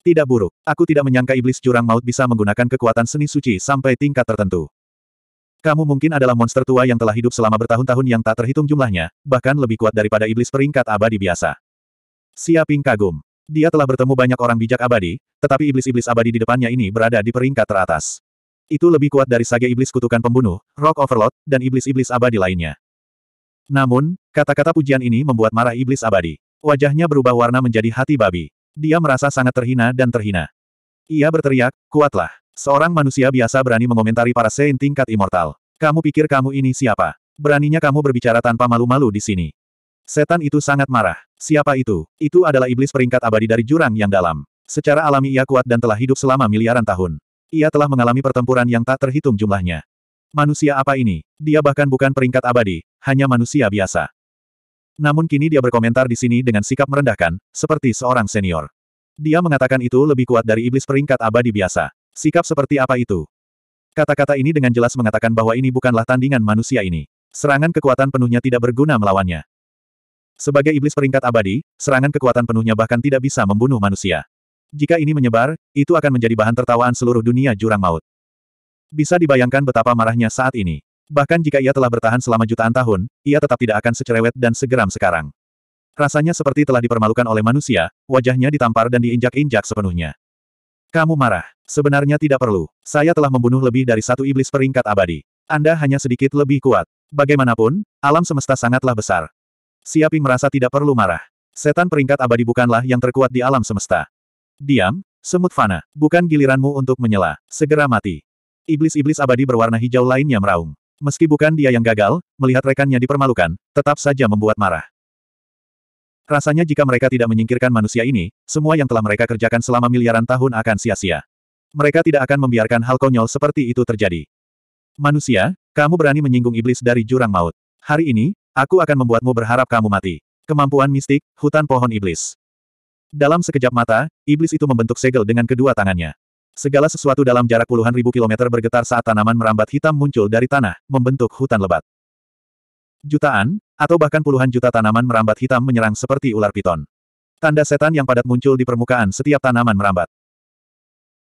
Tidak buruk. Aku tidak menyangka iblis curang maut bisa menggunakan kekuatan seni suci sampai tingkat tertentu. Kamu mungkin adalah monster tua yang telah hidup selama bertahun-tahun yang tak terhitung jumlahnya, bahkan lebih kuat daripada iblis peringkat abadi biasa. Siaping kagum. Dia telah bertemu banyak orang bijak abadi, tetapi iblis-iblis abadi di depannya ini berada di peringkat teratas. Itu lebih kuat dari sage iblis kutukan pembunuh, rock Overload, dan iblis-iblis abadi lainnya. Namun, kata-kata pujian ini membuat marah iblis abadi. Wajahnya berubah warna menjadi hati babi. Dia merasa sangat terhina dan terhina. Ia berteriak, kuatlah. Seorang manusia biasa berani mengomentari para Saint tingkat immortal. Kamu pikir kamu ini siapa? Beraninya kamu berbicara tanpa malu-malu di sini. Setan itu sangat marah. Siapa itu? Itu adalah iblis peringkat abadi dari jurang yang dalam. Secara alami ia kuat dan telah hidup selama miliaran tahun. Ia telah mengalami pertempuran yang tak terhitung jumlahnya. Manusia apa ini? Dia bahkan bukan peringkat abadi, hanya manusia biasa. Namun kini dia berkomentar di sini dengan sikap merendahkan, seperti seorang senior. Dia mengatakan itu lebih kuat dari iblis peringkat abadi biasa. Sikap seperti apa itu? Kata-kata ini dengan jelas mengatakan bahwa ini bukanlah tandingan manusia ini. Serangan kekuatan penuhnya tidak berguna melawannya. Sebagai iblis peringkat abadi, serangan kekuatan penuhnya bahkan tidak bisa membunuh manusia. Jika ini menyebar, itu akan menjadi bahan tertawaan seluruh dunia jurang maut. Bisa dibayangkan betapa marahnya saat ini. Bahkan jika ia telah bertahan selama jutaan tahun, ia tetap tidak akan secerewet dan segeram sekarang. Rasanya seperti telah dipermalukan oleh manusia, wajahnya ditampar dan diinjak-injak sepenuhnya. Kamu marah. Sebenarnya tidak perlu. Saya telah membunuh lebih dari satu iblis peringkat abadi. Anda hanya sedikit lebih kuat. Bagaimanapun, alam semesta sangatlah besar. Siaping merasa tidak perlu marah. Setan peringkat abadi bukanlah yang terkuat di alam semesta. Diam, semut fana. Bukan giliranmu untuk menyela. Segera mati. Iblis-iblis abadi berwarna hijau lainnya meraung. Meski bukan dia yang gagal, melihat rekannya dipermalukan, tetap saja membuat marah. Rasanya jika mereka tidak menyingkirkan manusia ini, semua yang telah mereka kerjakan selama miliaran tahun akan sia-sia. Mereka tidak akan membiarkan hal konyol seperti itu terjadi. Manusia, kamu berani menyinggung iblis dari jurang maut. Hari ini, aku akan membuatmu berharap kamu mati. Kemampuan mistik, hutan pohon iblis. Dalam sekejap mata, iblis itu membentuk segel dengan kedua tangannya. Segala sesuatu dalam jarak puluhan ribu kilometer bergetar saat tanaman merambat hitam muncul dari tanah, membentuk hutan lebat. Jutaan, atau bahkan puluhan juta tanaman merambat hitam menyerang seperti ular piton. Tanda setan yang padat muncul di permukaan setiap tanaman merambat.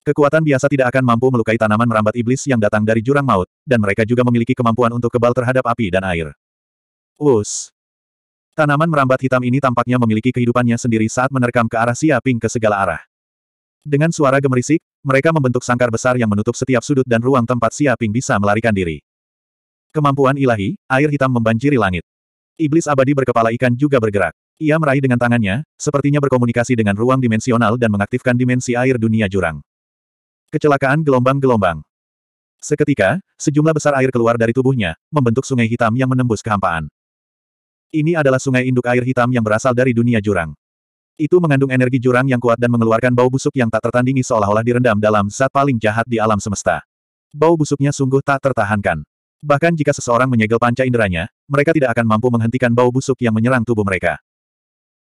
Kekuatan biasa tidak akan mampu melukai tanaman merambat iblis yang datang dari jurang maut, dan mereka juga memiliki kemampuan untuk kebal terhadap api dan air. Us. Tanaman merambat hitam ini tampaknya memiliki kehidupannya sendiri saat menerkam ke arah siaping ke segala arah. Dengan suara gemerisik, mereka membentuk sangkar besar yang menutup setiap sudut dan ruang tempat Siaping bisa melarikan diri. Kemampuan ilahi, air hitam membanjiri langit. Iblis abadi berkepala ikan juga bergerak. Ia meraih dengan tangannya, sepertinya berkomunikasi dengan ruang dimensional dan mengaktifkan dimensi air dunia jurang. Kecelakaan gelombang-gelombang. Seketika, sejumlah besar air keluar dari tubuhnya, membentuk sungai hitam yang menembus kehampaan. Ini adalah sungai induk air hitam yang berasal dari dunia jurang. Itu mengandung energi jurang yang kuat dan mengeluarkan bau busuk yang tak tertandingi seolah-olah direndam dalam zat paling jahat di alam semesta. Bau busuknya sungguh tak tertahankan. Bahkan jika seseorang menyegel panca inderanya, mereka tidak akan mampu menghentikan bau busuk yang menyerang tubuh mereka.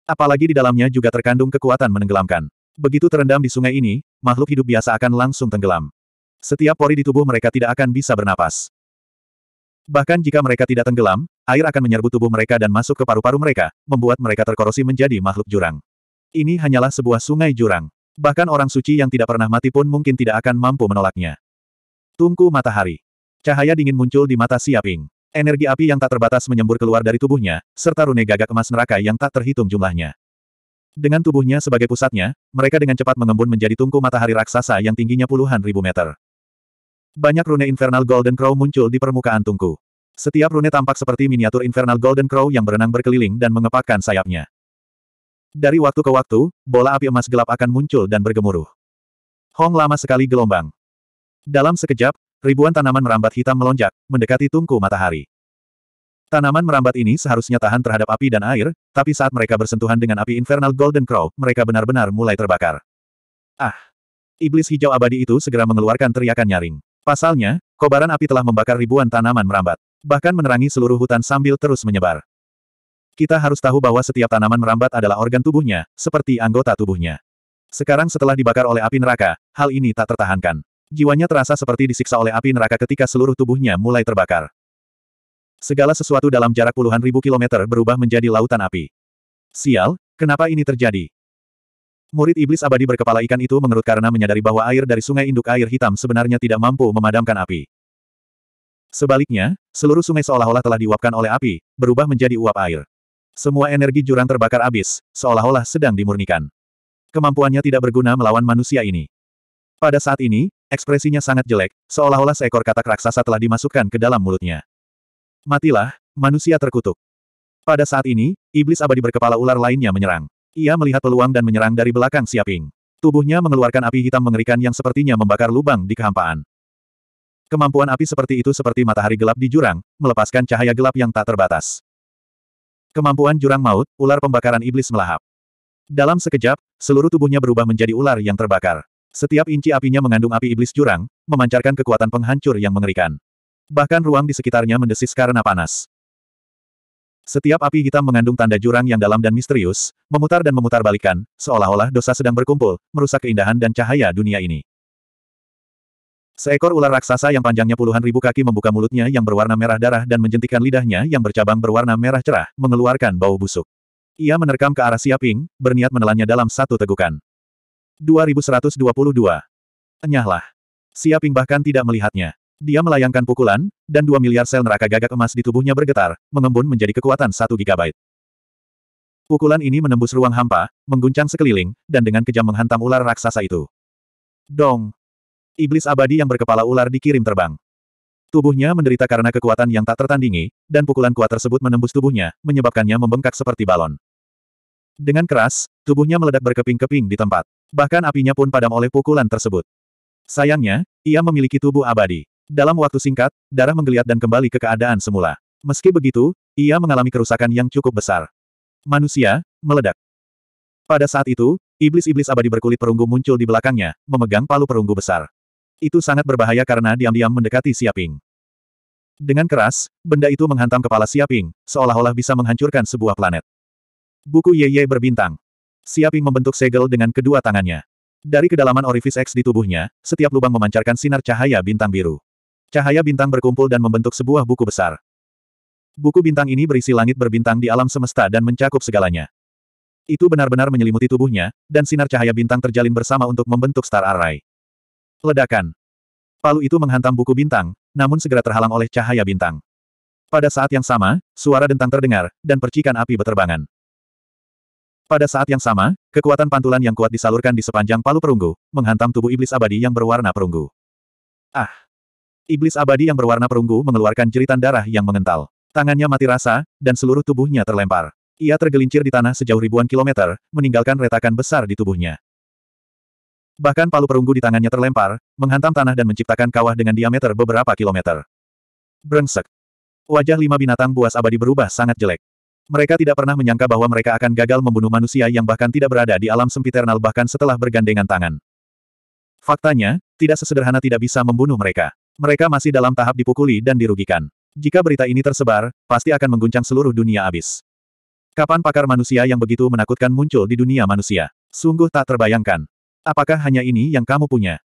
Apalagi di dalamnya juga terkandung kekuatan menenggelamkan. Begitu terendam di sungai ini, makhluk hidup biasa akan langsung tenggelam. Setiap pori di tubuh mereka tidak akan bisa bernapas. Bahkan jika mereka tidak tenggelam, air akan menyerbu tubuh mereka dan masuk ke paru-paru mereka, membuat mereka terkorosi menjadi makhluk jurang. Ini hanyalah sebuah sungai jurang. Bahkan orang suci yang tidak pernah mati pun mungkin tidak akan mampu menolaknya. Tungku matahari. Cahaya dingin muncul di mata Siaping. Energi api yang tak terbatas menyembur keluar dari tubuhnya, serta rune gagak emas neraka yang tak terhitung jumlahnya. Dengan tubuhnya sebagai pusatnya, mereka dengan cepat mengembun menjadi tungku matahari raksasa yang tingginya puluhan ribu meter. Banyak rune Infernal Golden Crow muncul di permukaan tungku. Setiap rune tampak seperti miniatur Infernal Golden Crow yang berenang berkeliling dan mengepakkan sayapnya. Dari waktu ke waktu, bola api emas gelap akan muncul dan bergemuruh. Hong lama sekali gelombang. Dalam sekejap, ribuan tanaman merambat hitam melonjak, mendekati tungku matahari. Tanaman merambat ini seharusnya tahan terhadap api dan air, tapi saat mereka bersentuhan dengan api infernal Golden Crow, mereka benar-benar mulai terbakar. Ah! Iblis hijau abadi itu segera mengeluarkan teriakan nyaring. Pasalnya, kobaran api telah membakar ribuan tanaman merambat, bahkan menerangi seluruh hutan sambil terus menyebar. Kita harus tahu bahwa setiap tanaman merambat adalah organ tubuhnya, seperti anggota tubuhnya. Sekarang setelah dibakar oleh api neraka, hal ini tak tertahankan. Jiwanya terasa seperti disiksa oleh api neraka ketika seluruh tubuhnya mulai terbakar. Segala sesuatu dalam jarak puluhan ribu kilometer berubah menjadi lautan api. Sial, kenapa ini terjadi? Murid iblis abadi berkepala ikan itu mengerut karena menyadari bahwa air dari sungai induk air hitam sebenarnya tidak mampu memadamkan api. Sebaliknya, seluruh sungai seolah-olah telah diuapkan oleh api, berubah menjadi uap air. Semua energi jurang terbakar abis, seolah-olah sedang dimurnikan. Kemampuannya tidak berguna melawan manusia ini. Pada saat ini, ekspresinya sangat jelek, seolah-olah seekor katak raksasa telah dimasukkan ke dalam mulutnya. Matilah, manusia terkutuk. Pada saat ini, iblis abadi berkepala ular lainnya menyerang. Ia melihat peluang dan menyerang dari belakang Siaping. Tubuhnya mengeluarkan api hitam mengerikan yang sepertinya membakar lubang di kehampaan. Kemampuan api seperti itu seperti matahari gelap di jurang, melepaskan cahaya gelap yang tak terbatas. Kemampuan jurang maut, ular pembakaran iblis melahap. Dalam sekejap, seluruh tubuhnya berubah menjadi ular yang terbakar. Setiap inci apinya mengandung api iblis jurang, memancarkan kekuatan penghancur yang mengerikan. Bahkan ruang di sekitarnya mendesis karena panas. Setiap api hitam mengandung tanda jurang yang dalam dan misterius, memutar dan memutar balikan, seolah-olah dosa sedang berkumpul, merusak keindahan dan cahaya dunia ini. Seekor ular raksasa yang panjangnya puluhan ribu kaki membuka mulutnya yang berwarna merah darah dan menjentikan lidahnya yang bercabang berwarna merah cerah, mengeluarkan bau busuk. Ia menerkam ke arah Siaping, berniat menelannya dalam satu tegukan. 2122. Enyahlah. Siaping bahkan tidak melihatnya. Dia melayangkan pukulan, dan dua miliar sel neraka gagak emas di tubuhnya bergetar, mengembun menjadi kekuatan satu gigabyte. Pukulan ini menembus ruang hampa, mengguncang sekeliling, dan dengan kejam menghantam ular raksasa itu. Dong! iblis abadi yang berkepala ular dikirim terbang. Tubuhnya menderita karena kekuatan yang tak tertandingi, dan pukulan kuat tersebut menembus tubuhnya, menyebabkannya membengkak seperti balon. Dengan keras, tubuhnya meledak berkeping-keping di tempat. Bahkan apinya pun padam oleh pukulan tersebut. Sayangnya, ia memiliki tubuh abadi. Dalam waktu singkat, darah menggeliat dan kembali ke keadaan semula. Meski begitu, ia mengalami kerusakan yang cukup besar. Manusia, meledak. Pada saat itu, iblis-iblis abadi berkulit perunggu muncul di belakangnya, memegang palu perunggu besar. Itu sangat berbahaya karena diam-diam mendekati Siaping. Dengan keras, benda itu menghantam kepala Siaping, seolah-olah bisa menghancurkan sebuah planet. Buku Ye Ye berbintang. Siaping membentuk segel dengan kedua tangannya. Dari kedalaman orifis X di tubuhnya, setiap lubang memancarkan sinar cahaya bintang biru. Cahaya bintang berkumpul dan membentuk sebuah buku besar. Buku bintang ini berisi langit berbintang di alam semesta dan mencakup segalanya. Itu benar-benar menyelimuti tubuhnya, dan sinar cahaya bintang terjalin bersama untuk membentuk star array. Ledakan. Palu itu menghantam buku bintang, namun segera terhalang oleh cahaya bintang. Pada saat yang sama, suara dentang terdengar, dan percikan api berterbangan. Pada saat yang sama, kekuatan pantulan yang kuat disalurkan di sepanjang palu perunggu, menghantam tubuh iblis abadi yang berwarna perunggu. Ah! Iblis abadi yang berwarna perunggu mengeluarkan jeritan darah yang mengental. Tangannya mati rasa, dan seluruh tubuhnya terlempar. Ia tergelincir di tanah sejauh ribuan kilometer, meninggalkan retakan besar di tubuhnya. Bahkan palu perunggu di tangannya terlempar, menghantam tanah dan menciptakan kawah dengan diameter beberapa kilometer. Brengsek. Wajah lima binatang buas abadi berubah sangat jelek. Mereka tidak pernah menyangka bahwa mereka akan gagal membunuh manusia yang bahkan tidak berada di alam sempiternal bahkan setelah bergandengan tangan. Faktanya, tidak sesederhana tidak bisa membunuh mereka. Mereka masih dalam tahap dipukuli dan dirugikan. Jika berita ini tersebar, pasti akan mengguncang seluruh dunia abis. Kapan pakar manusia yang begitu menakutkan muncul di dunia manusia? Sungguh tak terbayangkan. Apakah hanya ini yang kamu punya?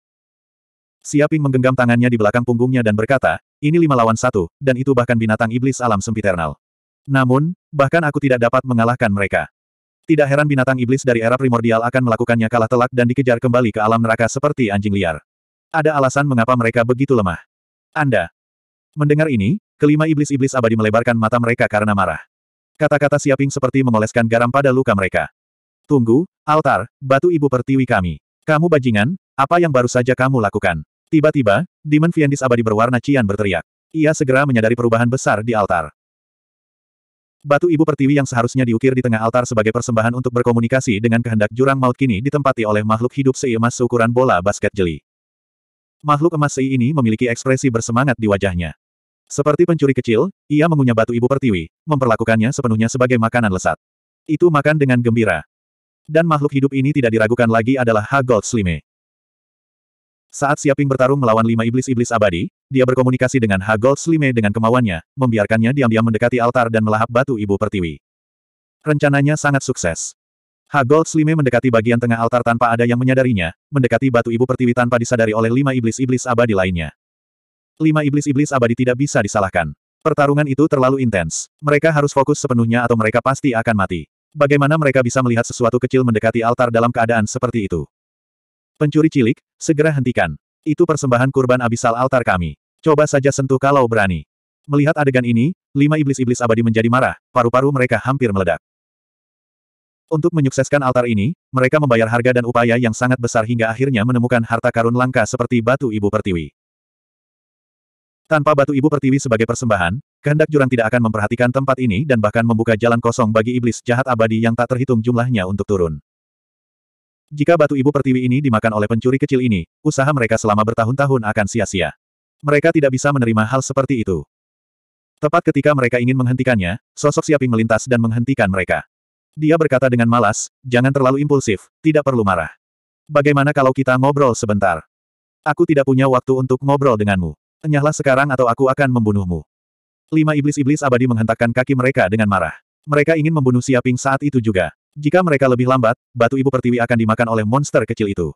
Siaping menggenggam tangannya di belakang punggungnya dan berkata, ini lima lawan satu, dan itu bahkan binatang iblis alam sempiternal. Namun, bahkan aku tidak dapat mengalahkan mereka. Tidak heran binatang iblis dari era primordial akan melakukannya kalah telak dan dikejar kembali ke alam neraka seperti anjing liar. Ada alasan mengapa mereka begitu lemah. Anda. Mendengar ini, kelima iblis-iblis abadi melebarkan mata mereka karena marah. Kata-kata Siaping seperti mengoleskan garam pada luka mereka. Tunggu, altar, batu ibu pertiwi kami. Kamu bajingan, apa yang baru saja kamu lakukan? Tiba-tiba, Demon Fiendis abadi berwarna cian berteriak. Ia segera menyadari perubahan besar di altar. Batu ibu pertiwi yang seharusnya diukir di tengah altar sebagai persembahan untuk berkomunikasi dengan kehendak jurang maut kini ditempati oleh makhluk hidup sei emas seukuran bola basket jeli. Makhluk emas sei ini memiliki ekspresi bersemangat di wajahnya. Seperti pencuri kecil, ia mengunyah batu ibu pertiwi, memperlakukannya sepenuhnya sebagai makanan lesat. Itu makan dengan gembira dan makhluk hidup ini tidak diragukan lagi adalah Ha Gold Slime. Saat Siaping bertarung melawan lima iblis-iblis abadi, dia berkomunikasi dengan Ha Gold Slime dengan kemauannya, membiarkannya diam-diam mendekati altar dan melahap batu ibu pertiwi. Rencananya sangat sukses. Ha Gold Slime mendekati bagian tengah altar tanpa ada yang menyadarinya, mendekati batu ibu pertiwi tanpa disadari oleh lima iblis-iblis abadi lainnya. Lima iblis-iblis abadi tidak bisa disalahkan. Pertarungan itu terlalu intens. Mereka harus fokus sepenuhnya atau mereka pasti akan mati. Bagaimana mereka bisa melihat sesuatu kecil mendekati altar dalam keadaan seperti itu? Pencuri cilik, segera hentikan. Itu persembahan kurban abisal altar kami. Coba saja sentuh kalau berani. Melihat adegan ini, lima iblis-iblis abadi menjadi marah, paru-paru mereka hampir meledak. Untuk menyukseskan altar ini, mereka membayar harga dan upaya yang sangat besar hingga akhirnya menemukan harta karun langka seperti batu ibu pertiwi. Tanpa batu ibu pertiwi sebagai persembahan, kehendak jurang tidak akan memperhatikan tempat ini dan bahkan membuka jalan kosong bagi iblis jahat abadi yang tak terhitung jumlahnya untuk turun. Jika batu ibu pertiwi ini dimakan oleh pencuri kecil ini, usaha mereka selama bertahun-tahun akan sia-sia. Mereka tidak bisa menerima hal seperti itu. Tepat ketika mereka ingin menghentikannya, sosok siapi melintas dan menghentikan mereka. Dia berkata dengan malas, jangan terlalu impulsif, tidak perlu marah. Bagaimana kalau kita ngobrol sebentar? Aku tidak punya waktu untuk ngobrol denganmu. Enyahlah sekarang atau aku akan membunuhmu. Lima iblis-iblis abadi menghentakkan kaki mereka dengan marah. Mereka ingin membunuh Siaping saat itu juga. Jika mereka lebih lambat, batu ibu pertiwi akan dimakan oleh monster kecil itu.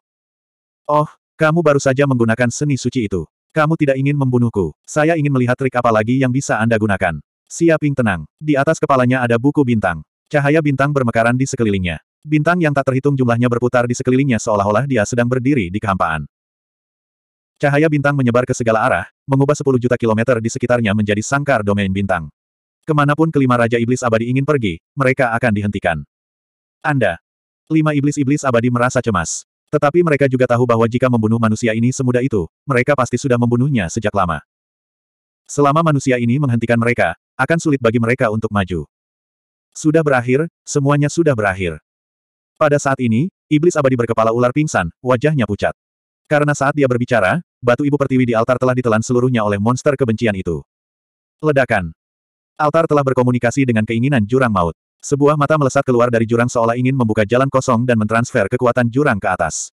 Oh, kamu baru saja menggunakan seni suci itu. Kamu tidak ingin membunuhku. Saya ingin melihat trik apa lagi yang bisa Anda gunakan. Siaping tenang. Di atas kepalanya ada buku bintang. Cahaya bintang bermekaran di sekelilingnya. Bintang yang tak terhitung jumlahnya berputar di sekelilingnya seolah-olah dia sedang berdiri di kehampaan. Cahaya bintang menyebar ke segala arah, mengubah 10 juta kilometer di sekitarnya menjadi sangkar domain bintang. Kemanapun kelima Raja Iblis Abadi ingin pergi, mereka akan dihentikan. Anda. Lima Iblis-Iblis Abadi merasa cemas. Tetapi mereka juga tahu bahwa jika membunuh manusia ini semudah itu, mereka pasti sudah membunuhnya sejak lama. Selama manusia ini menghentikan mereka, akan sulit bagi mereka untuk maju. Sudah berakhir, semuanya sudah berakhir. Pada saat ini, iblis abadi berkepala ular pingsan, wajahnya pucat. Karena saat dia berbicara, batu ibu pertiwi di altar telah ditelan seluruhnya oleh monster kebencian itu. Ledakan. Altar telah berkomunikasi dengan keinginan jurang maut. Sebuah mata melesat keluar dari jurang seolah ingin membuka jalan kosong dan mentransfer kekuatan jurang ke atas.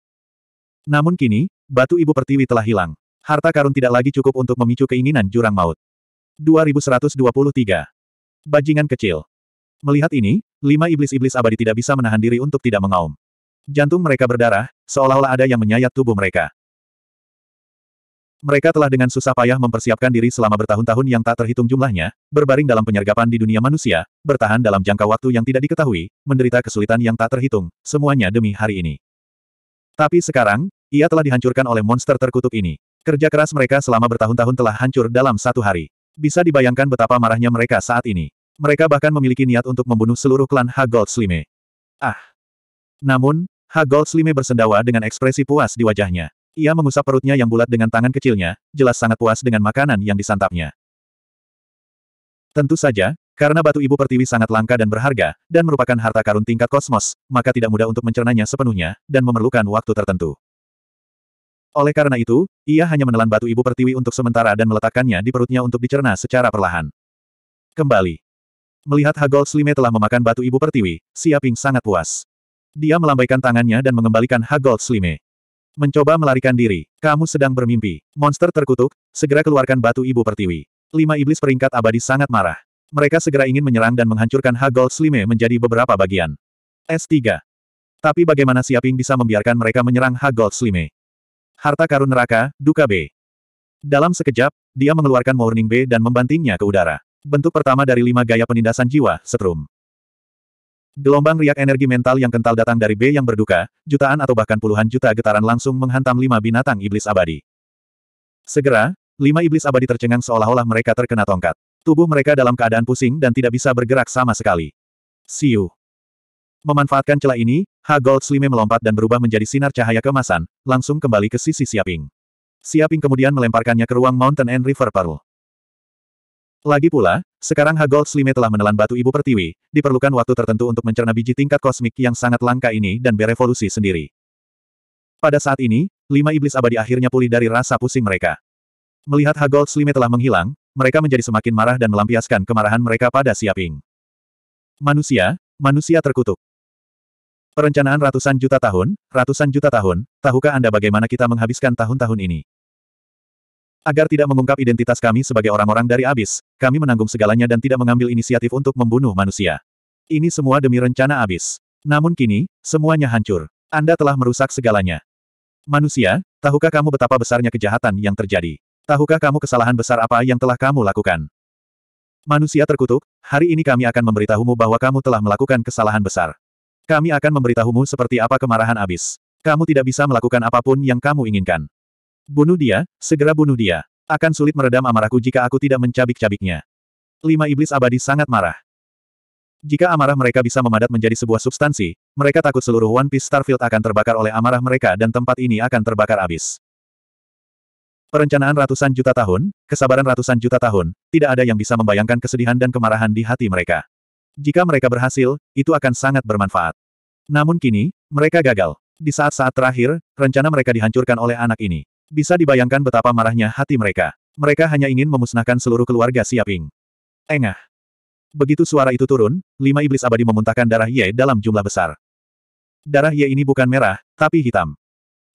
Namun kini, batu ibu pertiwi telah hilang. Harta karun tidak lagi cukup untuk memicu keinginan jurang maut. 2123. Bajingan kecil. Melihat ini, lima iblis-iblis abadi tidak bisa menahan diri untuk tidak mengaum. Jantung mereka berdarah, seolah-olah ada yang menyayat tubuh mereka. Mereka telah dengan susah payah mempersiapkan diri selama bertahun-tahun yang tak terhitung jumlahnya, berbaring dalam penyergapan di dunia manusia, bertahan dalam jangka waktu yang tidak diketahui, menderita kesulitan yang tak terhitung, semuanya demi hari ini. Tapi sekarang, ia telah dihancurkan oleh monster terkutuk ini. Kerja keras mereka selama bertahun-tahun telah hancur dalam satu hari. Bisa dibayangkan betapa marahnya mereka saat ini. Mereka bahkan memiliki niat untuk membunuh seluruh klan Hagold Slime. Ah! Namun, H. Goldslime bersendawa dengan ekspresi puas di wajahnya. Ia mengusap perutnya yang bulat dengan tangan kecilnya, jelas sangat puas dengan makanan yang disantapnya. Tentu saja, karena batu ibu pertiwi sangat langka dan berharga, dan merupakan harta karun tingkat kosmos, maka tidak mudah untuk mencernanya sepenuhnya, dan memerlukan waktu tertentu. Oleh karena itu, ia hanya menelan batu ibu pertiwi untuk sementara dan meletakkannya di perutnya untuk dicerna secara perlahan. Kembali. Melihat Hagol Slime telah memakan batu ibu pertiwi, Siaping sangat puas. Dia melambaikan tangannya dan mengembalikan Hagold Slime. Mencoba melarikan diri. Kamu sedang bermimpi. Monster terkutuk, segera keluarkan batu ibu pertiwi. Lima iblis peringkat abadi sangat marah. Mereka segera ingin menyerang dan menghancurkan Hagold Slime menjadi beberapa bagian. S3. Tapi bagaimana Siaping bisa membiarkan mereka menyerang Hagold Slime? Harta karun neraka, Duka B. Dalam sekejap, dia mengeluarkan Morning B dan membantingnya ke udara. Bentuk pertama dari lima gaya penindasan jiwa, setrum. Gelombang riak energi mental yang kental datang dari B yang berduka, jutaan atau bahkan puluhan juta getaran langsung menghantam lima binatang iblis abadi. Segera, lima iblis abadi tercengang seolah-olah mereka terkena tongkat. Tubuh mereka dalam keadaan pusing dan tidak bisa bergerak sama sekali. Siu. Memanfaatkan celah ini, H. Gold Slime melompat dan berubah menjadi sinar cahaya kemasan, langsung kembali ke sisi Siaping. Siaping kemudian melemparkannya ke ruang Mountain and River Pearl. Lagi pula, sekarang Hagol Slime telah menelan batu ibu pertiwi, diperlukan waktu tertentu untuk mencerna biji tingkat kosmik yang sangat langka ini dan berevolusi sendiri. Pada saat ini, lima iblis abadi akhirnya pulih dari rasa pusing mereka. Melihat Hagol Slime telah menghilang, mereka menjadi semakin marah dan melampiaskan kemarahan mereka pada Siaping. Manusia, manusia terkutuk. Perencanaan ratusan juta tahun, ratusan juta tahun, tahukah Anda bagaimana kita menghabiskan tahun-tahun ini? Agar tidak mengungkap identitas kami sebagai orang-orang dari Abis, kami menanggung segalanya dan tidak mengambil inisiatif untuk membunuh manusia. Ini semua demi rencana Abis. Namun kini, semuanya hancur. Anda telah merusak segalanya. Manusia, tahukah kamu betapa besarnya kejahatan yang terjadi? Tahukah kamu kesalahan besar apa yang telah kamu lakukan? Manusia terkutuk, hari ini kami akan memberitahumu bahwa kamu telah melakukan kesalahan besar. Kami akan memberitahumu seperti apa kemarahan Abis. Kamu tidak bisa melakukan apapun yang kamu inginkan. Bunuh dia, segera bunuh dia. Akan sulit meredam amarahku jika aku tidak mencabik-cabiknya. Lima iblis abadi sangat marah. Jika amarah mereka bisa memadat menjadi sebuah substansi, mereka takut seluruh One Piece Starfield akan terbakar oleh amarah mereka dan tempat ini akan terbakar abis. Perencanaan ratusan juta tahun, kesabaran ratusan juta tahun, tidak ada yang bisa membayangkan kesedihan dan kemarahan di hati mereka. Jika mereka berhasil, itu akan sangat bermanfaat. Namun kini, mereka gagal. Di saat-saat terakhir, rencana mereka dihancurkan oleh anak ini. Bisa dibayangkan betapa marahnya hati mereka. Mereka hanya ingin memusnahkan seluruh keluarga Siaping. Engah. Begitu suara itu turun, lima iblis abadi memuntahkan darah Ye dalam jumlah besar. Darah Ye ini bukan merah, tapi hitam.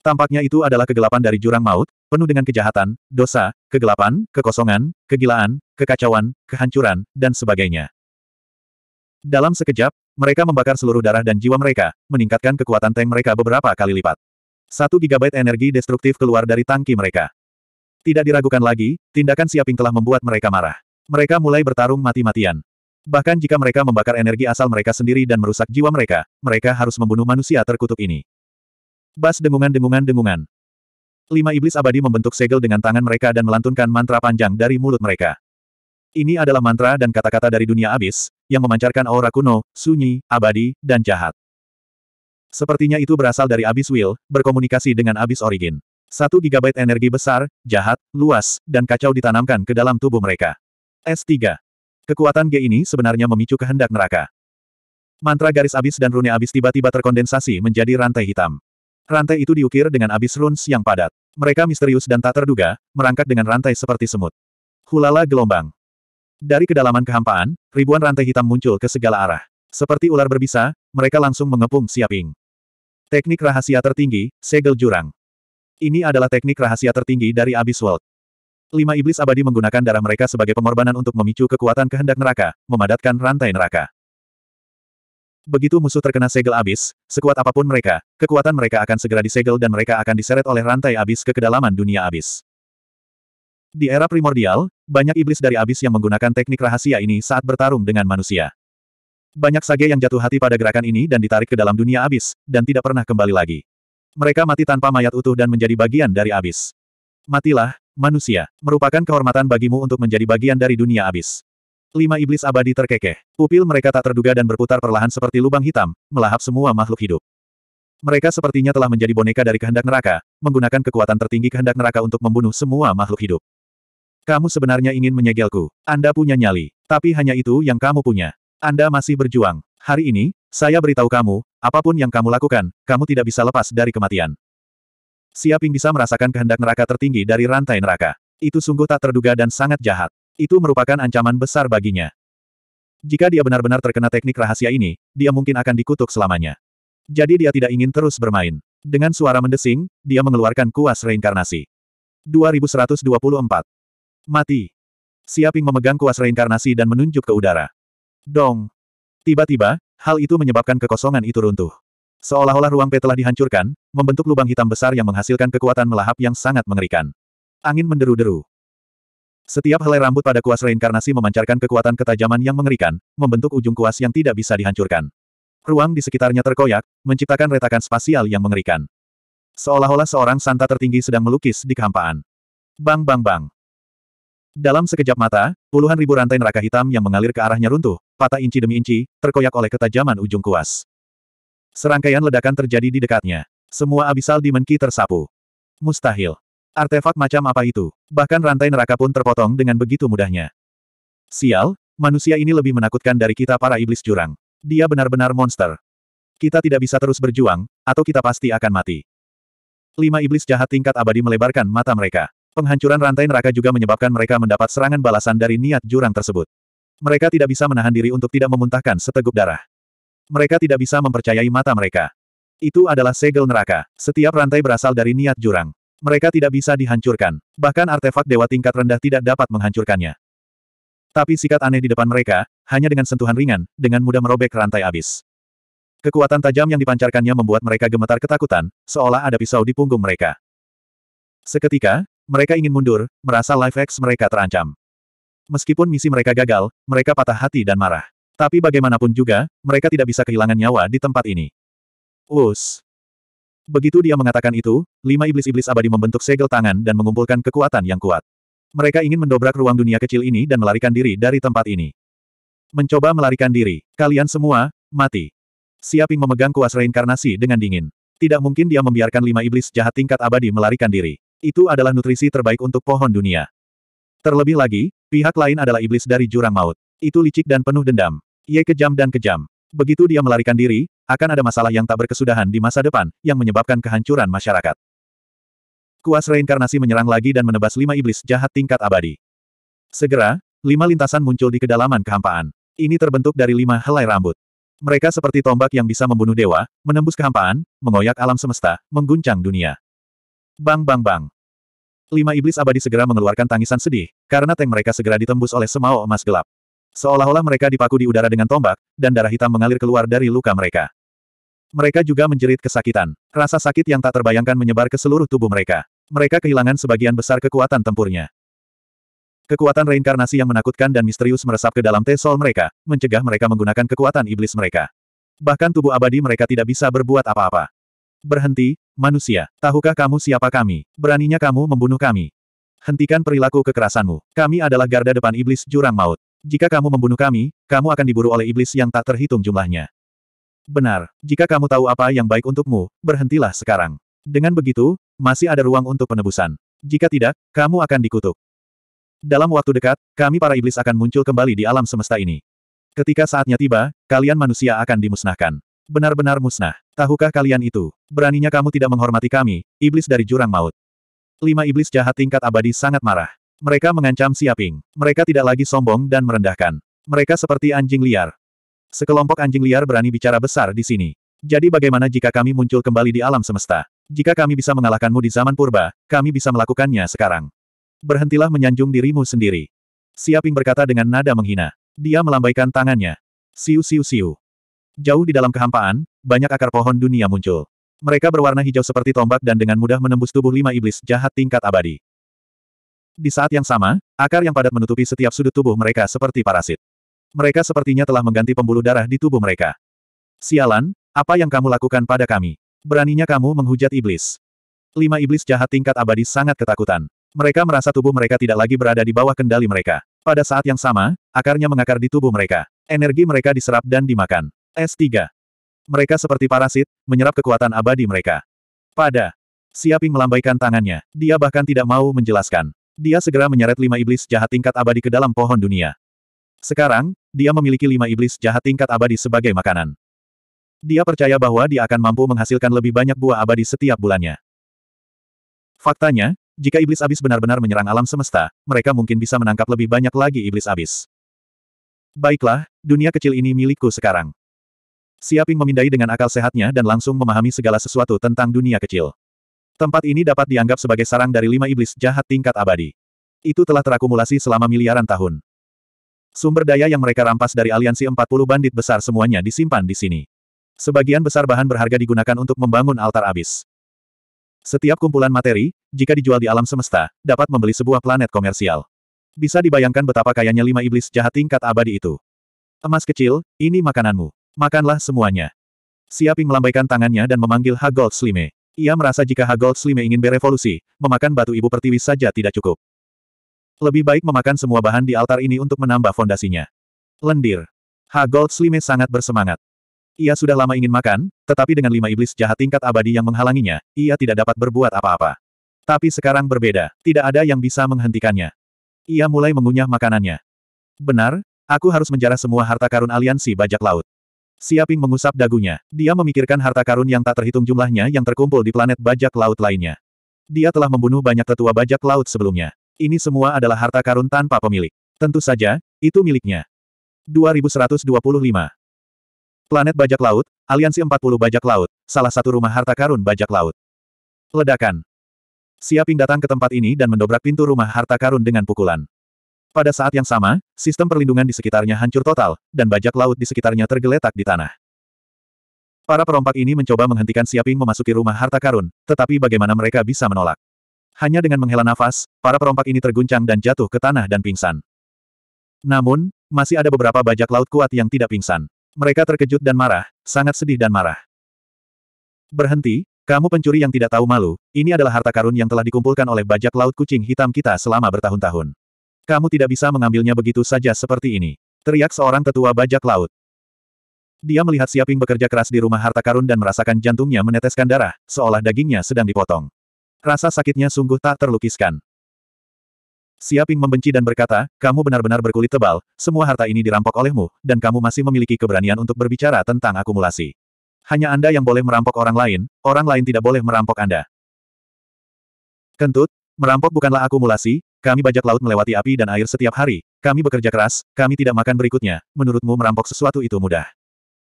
Tampaknya itu adalah kegelapan dari jurang maut, penuh dengan kejahatan, dosa, kegelapan, kekosongan, kegilaan, kekacauan, kehancuran, dan sebagainya. Dalam sekejap, mereka membakar seluruh darah dan jiwa mereka, meningkatkan kekuatan tank mereka beberapa kali lipat. Satu gigabyte energi destruktif keluar dari tangki mereka. Tidak diragukan lagi, tindakan Siaping telah membuat mereka marah. Mereka mulai bertarung mati-matian. Bahkan jika mereka membakar energi asal mereka sendiri dan merusak jiwa mereka, mereka harus membunuh manusia terkutuk ini. Bas dengungan-dengungan-dengungan. Lima iblis abadi membentuk segel dengan tangan mereka dan melantunkan mantra panjang dari mulut mereka. Ini adalah mantra dan kata-kata dari dunia abis, yang memancarkan aura kuno, sunyi, abadi, dan jahat. Sepertinya itu berasal dari Abyss Will, berkomunikasi dengan Abyss Origin. Satu gigabyte energi besar, jahat, luas, dan kacau ditanamkan ke dalam tubuh mereka. S3. Kekuatan G ini sebenarnya memicu kehendak neraka. Mantra garis abis dan rune abis tiba-tiba terkondensasi menjadi rantai hitam. Rantai itu diukir dengan abis runes yang padat. Mereka misterius dan tak terduga, merangkak dengan rantai seperti semut. Hulala gelombang. Dari kedalaman kehampaan, ribuan rantai hitam muncul ke segala arah. Seperti ular berbisa, mereka langsung mengepung Siaping. Teknik rahasia tertinggi, segel jurang. Ini adalah teknik rahasia tertinggi dari Abyss World. Lima iblis abadi menggunakan darah mereka sebagai pengorbanan untuk memicu kekuatan kehendak neraka, memadatkan rantai neraka. Begitu musuh terkena segel abis, sekuat apapun mereka, kekuatan mereka akan segera disegel dan mereka akan diseret oleh rantai abis ke kedalaman dunia abis. Di era primordial, banyak iblis dari abis yang menggunakan teknik rahasia ini saat bertarung dengan manusia. Banyak sage yang jatuh hati pada gerakan ini dan ditarik ke dalam dunia abis, dan tidak pernah kembali lagi. Mereka mati tanpa mayat utuh dan menjadi bagian dari abis. Matilah, manusia, merupakan kehormatan bagimu untuk menjadi bagian dari dunia abis. Lima iblis abadi terkekeh, pupil mereka tak terduga dan berputar perlahan seperti lubang hitam, melahap semua makhluk hidup. Mereka sepertinya telah menjadi boneka dari kehendak neraka, menggunakan kekuatan tertinggi kehendak neraka untuk membunuh semua makhluk hidup. Kamu sebenarnya ingin menyegelku. Anda punya nyali, tapi hanya itu yang kamu punya. Anda masih berjuang. Hari ini, saya beritahu kamu, apapun yang kamu lakukan, kamu tidak bisa lepas dari kematian. Siaping bisa merasakan kehendak neraka tertinggi dari rantai neraka. Itu sungguh tak terduga dan sangat jahat. Itu merupakan ancaman besar baginya. Jika dia benar-benar terkena teknik rahasia ini, dia mungkin akan dikutuk selamanya. Jadi dia tidak ingin terus bermain. Dengan suara mendesing, dia mengeluarkan kuas reinkarnasi. 2124. Mati. Siaping memegang kuas reinkarnasi dan menunjuk ke udara. Dong! Tiba-tiba, hal itu menyebabkan kekosongan itu runtuh. Seolah-olah ruang P telah dihancurkan, membentuk lubang hitam besar yang menghasilkan kekuatan melahap yang sangat mengerikan. Angin menderu-deru. Setiap helai rambut pada kuas reinkarnasi memancarkan kekuatan ketajaman yang mengerikan, membentuk ujung kuas yang tidak bisa dihancurkan. Ruang di sekitarnya terkoyak, menciptakan retakan spasial yang mengerikan. Seolah-olah seorang santa tertinggi sedang melukis di kehampaan. Bang bang bang. Dalam sekejap mata, puluhan ribu rantai neraka hitam yang mengalir ke arahnya runtuh, patah inci demi inci, terkoyak oleh ketajaman ujung kuas. Serangkaian ledakan terjadi di dekatnya. Semua abisal Demon Ki tersapu. Mustahil. Artefak macam apa itu? Bahkan rantai neraka pun terpotong dengan begitu mudahnya. Sial, manusia ini lebih menakutkan dari kita para iblis jurang. Dia benar-benar monster. Kita tidak bisa terus berjuang, atau kita pasti akan mati. Lima iblis jahat tingkat abadi melebarkan mata mereka. Penghancuran rantai neraka juga menyebabkan mereka mendapat serangan balasan dari niat jurang tersebut. Mereka tidak bisa menahan diri untuk tidak memuntahkan seteguk darah. Mereka tidak bisa mempercayai mata mereka. Itu adalah segel neraka. Setiap rantai berasal dari niat jurang. Mereka tidak bisa dihancurkan. Bahkan artefak dewa tingkat rendah tidak dapat menghancurkannya. Tapi sikat aneh di depan mereka, hanya dengan sentuhan ringan, dengan mudah merobek rantai abis. Kekuatan tajam yang dipancarkannya membuat mereka gemetar ketakutan, seolah ada pisau di punggung mereka. Seketika, mereka ingin mundur, merasa life X mereka terancam. Meskipun misi mereka gagal, mereka patah hati dan marah. Tapi bagaimanapun juga, mereka tidak bisa kehilangan nyawa di tempat ini. Us. Begitu dia mengatakan itu, lima iblis-iblis abadi membentuk segel tangan dan mengumpulkan kekuatan yang kuat. Mereka ingin mendobrak ruang dunia kecil ini dan melarikan diri dari tempat ini. Mencoba melarikan diri, kalian semua, mati. Siaping memegang kuas reinkarnasi dengan dingin. Tidak mungkin dia membiarkan lima iblis jahat tingkat abadi melarikan diri. Itu adalah nutrisi terbaik untuk pohon dunia. Terlebih lagi, pihak lain adalah iblis dari jurang maut. Itu licik dan penuh dendam. Ia kejam dan kejam. Begitu dia melarikan diri, akan ada masalah yang tak berkesudahan di masa depan, yang menyebabkan kehancuran masyarakat. Kuas reinkarnasi menyerang lagi dan menebas lima iblis jahat tingkat abadi. Segera, lima lintasan muncul di kedalaman kehampaan. Ini terbentuk dari lima helai rambut. Mereka seperti tombak yang bisa membunuh dewa, menembus kehampaan, mengoyak alam semesta, mengguncang dunia. Bang bang bang. Lima iblis abadi segera mengeluarkan tangisan sedih, karena tank mereka segera ditembus oleh semao emas gelap. Seolah-olah mereka dipaku di udara dengan tombak, dan darah hitam mengalir keluar dari luka mereka. Mereka juga menjerit kesakitan. Rasa sakit yang tak terbayangkan menyebar ke seluruh tubuh mereka. Mereka kehilangan sebagian besar kekuatan tempurnya. Kekuatan reinkarnasi yang menakutkan dan misterius meresap ke dalam tesol mereka, mencegah mereka menggunakan kekuatan iblis mereka. Bahkan tubuh abadi mereka tidak bisa berbuat apa-apa. Berhenti, manusia. Tahukah kamu siapa kami? Beraninya kamu membunuh kami. Hentikan perilaku kekerasanmu. Kami adalah garda depan iblis jurang maut. Jika kamu membunuh kami, kamu akan diburu oleh iblis yang tak terhitung jumlahnya. Benar. Jika kamu tahu apa yang baik untukmu, berhentilah sekarang. Dengan begitu, masih ada ruang untuk penebusan. Jika tidak, kamu akan dikutuk. Dalam waktu dekat, kami para iblis akan muncul kembali di alam semesta ini. Ketika saatnya tiba, kalian manusia akan dimusnahkan. Benar-benar musnah. Tahukah kalian itu? Beraninya kamu tidak menghormati kami, iblis dari jurang maut. Lima iblis jahat tingkat abadi sangat marah. Mereka mengancam Siaping. Mereka tidak lagi sombong dan merendahkan. Mereka seperti anjing liar. Sekelompok anjing liar berani bicara besar di sini. Jadi bagaimana jika kami muncul kembali di alam semesta? Jika kami bisa mengalahkanmu di zaman purba, kami bisa melakukannya sekarang. Berhentilah menyanjung dirimu sendiri. Siaping berkata dengan nada menghina. Dia melambaikan tangannya. Siu siu siu. Jauh di dalam kehampaan, banyak akar pohon dunia muncul. Mereka berwarna hijau seperti tombak dan dengan mudah menembus tubuh lima iblis jahat tingkat abadi. Di saat yang sama, akar yang padat menutupi setiap sudut tubuh mereka seperti parasit. Mereka sepertinya telah mengganti pembuluh darah di tubuh mereka. Sialan, apa yang kamu lakukan pada kami? Beraninya kamu menghujat iblis. Lima iblis jahat tingkat abadi sangat ketakutan. Mereka merasa tubuh mereka tidak lagi berada di bawah kendali mereka. Pada saat yang sama, akarnya mengakar di tubuh mereka. Energi mereka diserap dan dimakan. S3. Mereka seperti parasit, menyerap kekuatan abadi mereka. Pada. Siaping melambaikan tangannya. Dia bahkan tidak mau menjelaskan. Dia segera menyeret lima iblis jahat tingkat abadi ke dalam pohon dunia. Sekarang, dia memiliki lima iblis jahat tingkat abadi sebagai makanan. Dia percaya bahwa dia akan mampu menghasilkan lebih banyak buah abadi setiap bulannya. Faktanya, jika iblis abis benar-benar menyerang alam semesta, mereka mungkin bisa menangkap lebih banyak lagi iblis abis. Baiklah, dunia kecil ini milikku sekarang. Siaping memindai dengan akal sehatnya dan langsung memahami segala sesuatu tentang dunia kecil. Tempat ini dapat dianggap sebagai sarang dari lima iblis jahat tingkat abadi. Itu telah terakumulasi selama miliaran tahun. Sumber daya yang mereka rampas dari aliansi 40 bandit besar semuanya disimpan di sini. Sebagian besar bahan berharga digunakan untuk membangun altar abis. Setiap kumpulan materi, jika dijual di alam semesta, dapat membeli sebuah planet komersial. Bisa dibayangkan betapa kayanya lima iblis jahat tingkat abadi itu. Emas kecil, ini makananmu. Makanlah semuanya. Siaping melambaikan tangannya dan memanggil Hagold Slime. Ia merasa jika Hagold Slime ingin berevolusi, memakan batu ibu pertiwi saja tidak cukup. Lebih baik memakan semua bahan di altar ini untuk menambah fondasinya. Lendir. Hagold Slime sangat bersemangat. Ia sudah lama ingin makan, tetapi dengan lima iblis jahat tingkat abadi yang menghalanginya, ia tidak dapat berbuat apa-apa. Tapi sekarang berbeda, tidak ada yang bisa menghentikannya. Ia mulai mengunyah makanannya. Benar, aku harus menjarah semua harta karun aliansi bajak laut. Siaping mengusap dagunya. Dia memikirkan harta karun yang tak terhitung jumlahnya yang terkumpul di planet bajak laut lainnya. Dia telah membunuh banyak tetua bajak laut sebelumnya. Ini semua adalah harta karun tanpa pemilik. Tentu saja, itu miliknya. 2125. Planet bajak laut, aliansi 40 bajak laut, salah satu rumah harta karun bajak laut. Ledakan. Siaping datang ke tempat ini dan mendobrak pintu rumah harta karun dengan pukulan. Pada saat yang sama, sistem perlindungan di sekitarnya hancur total, dan bajak laut di sekitarnya tergeletak di tanah. Para perompak ini mencoba menghentikan Siaping memasuki rumah harta karun, tetapi bagaimana mereka bisa menolak? Hanya dengan menghela nafas, para perompak ini terguncang dan jatuh ke tanah dan pingsan. Namun, masih ada beberapa bajak laut kuat yang tidak pingsan. Mereka terkejut dan marah, sangat sedih dan marah. Berhenti, kamu pencuri yang tidak tahu malu, ini adalah harta karun yang telah dikumpulkan oleh bajak laut kucing hitam kita selama bertahun-tahun. Kamu tidak bisa mengambilnya begitu saja seperti ini. Teriak seorang tetua bajak laut. Dia melihat Siaping bekerja keras di rumah harta karun dan merasakan jantungnya meneteskan darah, seolah dagingnya sedang dipotong. Rasa sakitnya sungguh tak terlukiskan. Siaping membenci dan berkata, kamu benar-benar berkulit tebal, semua harta ini dirampok olehmu, dan kamu masih memiliki keberanian untuk berbicara tentang akumulasi. Hanya Anda yang boleh merampok orang lain, orang lain tidak boleh merampok Anda. Kentut, merampok bukanlah akumulasi, kami bajak laut melewati api dan air setiap hari, kami bekerja keras, kami tidak makan berikutnya, menurutmu merampok sesuatu itu mudah.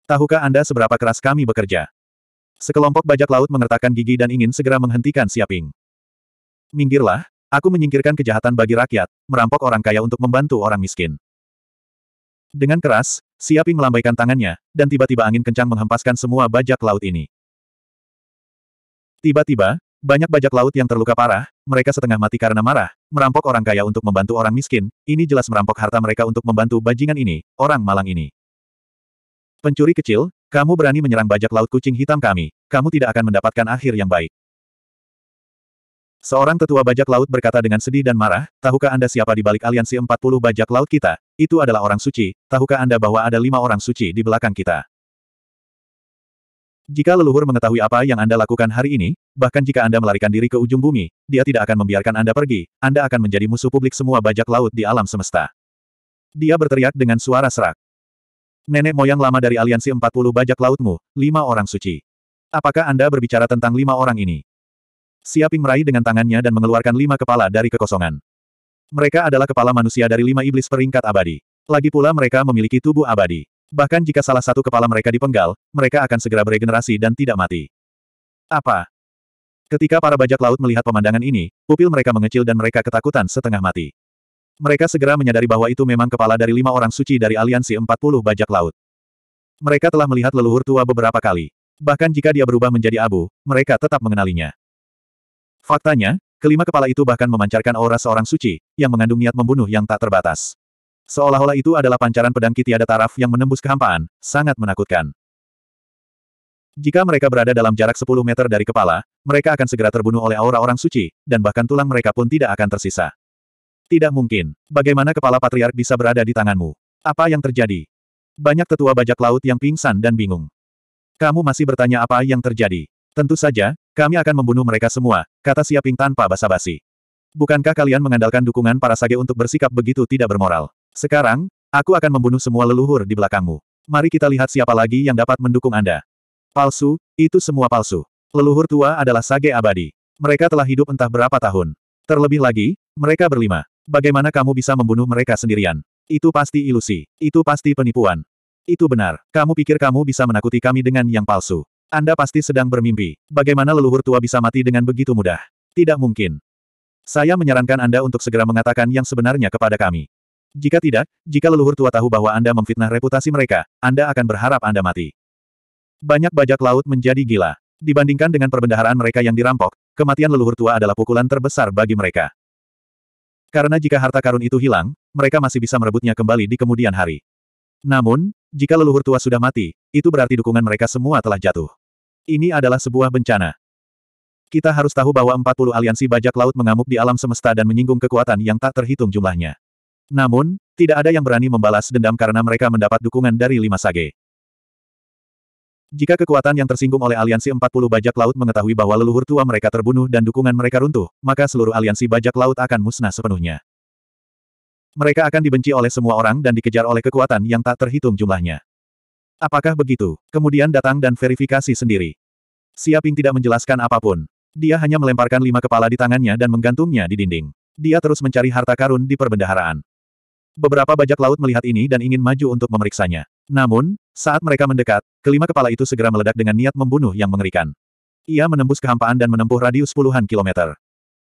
Tahukah Anda seberapa keras kami bekerja? Sekelompok bajak laut mengertakkan gigi dan ingin segera menghentikan Siaping. Minggirlah, aku menyingkirkan kejahatan bagi rakyat, merampok orang kaya untuk membantu orang miskin. Dengan keras, Siaping melambaikan tangannya, dan tiba-tiba angin kencang menghempaskan semua bajak laut ini. Tiba-tiba, banyak bajak laut yang terluka parah, mereka setengah mati karena marah, merampok orang kaya untuk membantu orang miskin, ini jelas merampok harta mereka untuk membantu bajingan ini, orang malang ini. Pencuri kecil, kamu berani menyerang bajak laut kucing hitam kami, kamu tidak akan mendapatkan akhir yang baik. Seorang tetua bajak laut berkata dengan sedih dan marah, tahukah Anda siapa di balik aliansi 40 bajak laut kita? Itu adalah orang suci, tahukah Anda bahwa ada lima orang suci di belakang kita? Jika leluhur mengetahui apa yang Anda lakukan hari ini, bahkan jika Anda melarikan diri ke ujung bumi, dia tidak akan membiarkan Anda pergi, Anda akan menjadi musuh publik semua bajak laut di alam semesta. Dia berteriak dengan suara serak. Nenek moyang lama dari aliansi 40 bajak lautmu, lima orang suci. Apakah Anda berbicara tentang lima orang ini? Siaping meraih dengan tangannya dan mengeluarkan lima kepala dari kekosongan. Mereka adalah kepala manusia dari lima iblis peringkat abadi. Lagi pula mereka memiliki tubuh abadi. Bahkan jika salah satu kepala mereka dipenggal, mereka akan segera beregenerasi dan tidak mati. Apa? Ketika para bajak laut melihat pemandangan ini, pupil mereka mengecil dan mereka ketakutan setengah mati. Mereka segera menyadari bahwa itu memang kepala dari lima orang suci dari aliansi 40 bajak laut. Mereka telah melihat leluhur tua beberapa kali. Bahkan jika dia berubah menjadi abu, mereka tetap mengenalinya. Faktanya, kelima kepala itu bahkan memancarkan aura seorang suci, yang mengandung niat membunuh yang tak terbatas. Seolah-olah itu adalah pancaran pedang ki tiada taraf yang menembus kehampaan, sangat menakutkan. Jika mereka berada dalam jarak 10 meter dari kepala, mereka akan segera terbunuh oleh aura orang suci, dan bahkan tulang mereka pun tidak akan tersisa. Tidak mungkin. Bagaimana kepala patriark bisa berada di tanganmu? Apa yang terjadi? Banyak tetua bajak laut yang pingsan dan bingung. Kamu masih bertanya apa yang terjadi? Tentu saja, kami akan membunuh mereka semua, kata Siaping tanpa basa-basi. Bukankah kalian mengandalkan dukungan para sage untuk bersikap begitu tidak bermoral? Sekarang, aku akan membunuh semua leluhur di belakangmu. Mari kita lihat siapa lagi yang dapat mendukung Anda. Palsu, itu semua palsu. Leluhur tua adalah sage abadi. Mereka telah hidup entah berapa tahun. Terlebih lagi, mereka berlima. Bagaimana kamu bisa membunuh mereka sendirian? Itu pasti ilusi. Itu pasti penipuan. Itu benar. Kamu pikir kamu bisa menakuti kami dengan yang palsu. Anda pasti sedang bermimpi. Bagaimana leluhur tua bisa mati dengan begitu mudah? Tidak mungkin. Saya menyarankan Anda untuk segera mengatakan yang sebenarnya kepada kami. Jika tidak, jika leluhur tua tahu bahwa Anda memfitnah reputasi mereka, Anda akan berharap Anda mati. Banyak bajak laut menjadi gila. Dibandingkan dengan perbendaharaan mereka yang dirampok, kematian leluhur tua adalah pukulan terbesar bagi mereka. Karena jika harta karun itu hilang, mereka masih bisa merebutnya kembali di kemudian hari. Namun, jika leluhur tua sudah mati, itu berarti dukungan mereka semua telah jatuh. Ini adalah sebuah bencana. Kita harus tahu bahwa 40 aliansi bajak laut mengamuk di alam semesta dan menyinggung kekuatan yang tak terhitung jumlahnya. Namun, tidak ada yang berani membalas dendam karena mereka mendapat dukungan dari lima sage. Jika kekuatan yang tersinggung oleh aliansi 40 bajak laut mengetahui bahwa leluhur tua mereka terbunuh dan dukungan mereka runtuh, maka seluruh aliansi bajak laut akan musnah sepenuhnya. Mereka akan dibenci oleh semua orang dan dikejar oleh kekuatan yang tak terhitung jumlahnya. Apakah begitu? Kemudian datang dan verifikasi sendiri. Siaping tidak menjelaskan apapun. Dia hanya melemparkan lima kepala di tangannya dan menggantungnya di dinding. Dia terus mencari harta karun di perbendaharaan. Beberapa bajak laut melihat ini dan ingin maju untuk memeriksanya. Namun, saat mereka mendekat, kelima kepala itu segera meledak dengan niat membunuh yang mengerikan. Ia menembus kehampaan dan menempuh radius puluhan kilometer.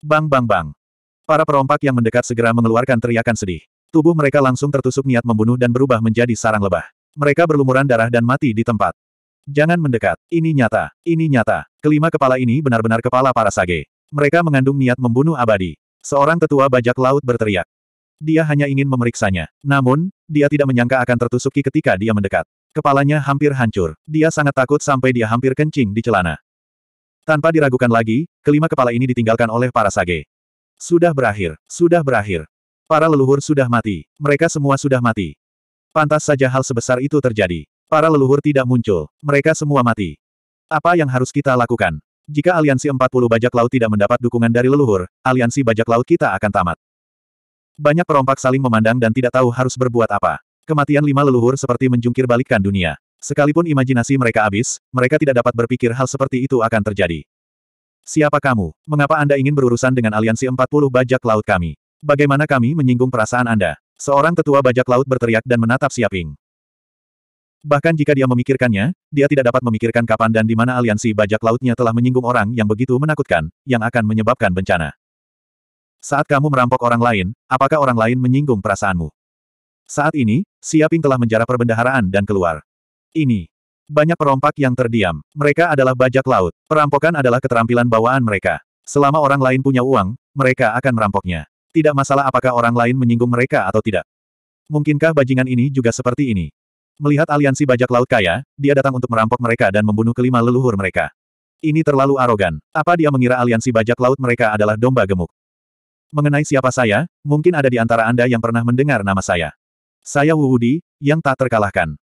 Bang bang bang. Para perompak yang mendekat segera mengeluarkan teriakan sedih. Tubuh mereka langsung tertusuk niat membunuh dan berubah menjadi sarang lebah. Mereka berlumuran darah dan mati di tempat. Jangan mendekat, ini nyata, ini nyata. Kelima kepala ini benar-benar kepala para sage. Mereka mengandung niat membunuh abadi. Seorang tetua bajak laut berteriak. Dia hanya ingin memeriksanya. Namun, dia tidak menyangka akan tertusuki ketika dia mendekat. Kepalanya hampir hancur. Dia sangat takut sampai dia hampir kencing di celana. Tanpa diragukan lagi, kelima kepala ini ditinggalkan oleh para sage. Sudah berakhir, sudah berakhir. Para leluhur sudah mati, mereka semua sudah mati. Pantas saja hal sebesar itu terjadi. Para leluhur tidak muncul. Mereka semua mati. Apa yang harus kita lakukan? Jika aliansi 40 bajak laut tidak mendapat dukungan dari leluhur, aliansi bajak laut kita akan tamat. Banyak perompak saling memandang dan tidak tahu harus berbuat apa. Kematian lima leluhur seperti menjungkir balikkan dunia. Sekalipun imajinasi mereka habis, mereka tidak dapat berpikir hal seperti itu akan terjadi. Siapa kamu? Mengapa Anda ingin berurusan dengan aliansi 40 bajak laut kami? Bagaimana kami menyinggung perasaan Anda? Seorang tetua bajak laut berteriak dan menatap Siaping. Bahkan jika dia memikirkannya, dia tidak dapat memikirkan kapan dan di mana aliansi bajak lautnya telah menyinggung orang yang begitu menakutkan, yang akan menyebabkan bencana. Saat kamu merampok orang lain, apakah orang lain menyinggung perasaanmu? Saat ini, Siaping telah menjara perbendaharaan dan keluar. Ini. Banyak perompak yang terdiam. Mereka adalah bajak laut. Perampokan adalah keterampilan bawaan mereka. Selama orang lain punya uang, mereka akan merampoknya. Tidak masalah apakah orang lain menyinggung mereka atau tidak. Mungkinkah bajingan ini juga seperti ini? Melihat aliansi bajak laut kaya, dia datang untuk merampok mereka dan membunuh kelima leluhur mereka. Ini terlalu arogan. Apa dia mengira aliansi bajak laut mereka adalah domba gemuk? Mengenai siapa saya, mungkin ada di antara Anda yang pernah mendengar nama saya. Saya Wuhudi, yang tak terkalahkan.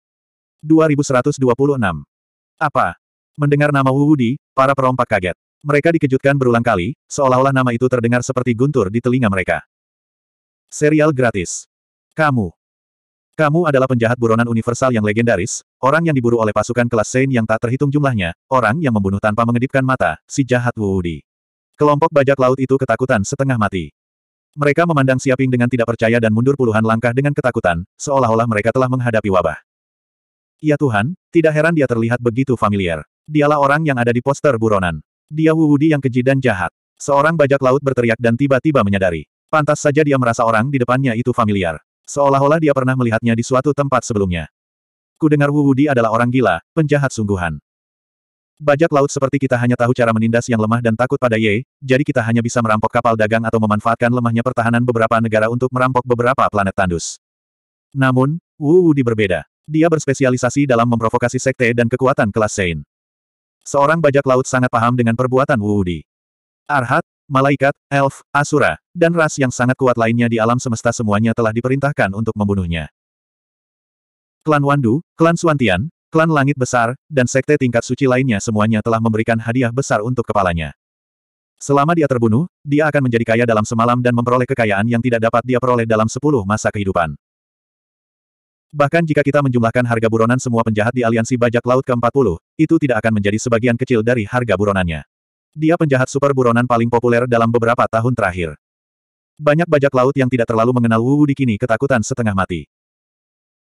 2126. Apa? Mendengar nama Wuhudi, para perompak kaget. Mereka dikejutkan berulang kali, seolah-olah nama itu terdengar seperti guntur di telinga mereka. Serial gratis. Kamu. Kamu adalah penjahat buronan universal yang legendaris, orang yang diburu oleh pasukan kelas Sein yang tak terhitung jumlahnya, orang yang membunuh tanpa mengedipkan mata, si jahat Wudi. Kelompok bajak laut itu ketakutan setengah mati. Mereka memandang Siaping dengan tidak percaya dan mundur puluhan langkah dengan ketakutan, seolah-olah mereka telah menghadapi wabah. Ya Tuhan, tidak heran dia terlihat begitu familiar. Dialah orang yang ada di poster buronan. Dia Wudi yang keji dan jahat. Seorang bajak laut berteriak dan tiba-tiba menyadari. Pantas saja dia merasa orang di depannya itu familiar. Seolah-olah dia pernah melihatnya di suatu tempat sebelumnya. Kudengar Wu Wudi adalah orang gila, penjahat sungguhan. Bajak laut seperti kita hanya tahu cara menindas yang lemah dan takut pada Ye, jadi kita hanya bisa merampok kapal dagang atau memanfaatkan lemahnya pertahanan beberapa negara untuk merampok beberapa planet tandus. Namun, Wu Wudi berbeda. Dia berspesialisasi dalam memprovokasi sekte dan kekuatan kelas Sein. Seorang bajak laut sangat paham dengan perbuatan Wu Wudi. Arhat, malaikat, elf, asura, dan ras yang sangat kuat lainnya di alam semesta semuanya telah diperintahkan untuk membunuhnya. Klan Wandu, Klan Suantian, Klan Langit Besar, dan Sekte Tingkat Suci lainnya semuanya telah memberikan hadiah besar untuk kepalanya. Selama dia terbunuh, dia akan menjadi kaya dalam semalam dan memperoleh kekayaan yang tidak dapat dia peroleh dalam sepuluh masa kehidupan. Bahkan jika kita menjumlahkan harga buronan semua penjahat di aliansi bajak laut ke-40, itu tidak akan menjadi sebagian kecil dari harga buronannya. Dia penjahat super buronan paling populer dalam beberapa tahun terakhir. Banyak bajak laut yang tidak terlalu mengenal Wu Di kini ketakutan setengah mati.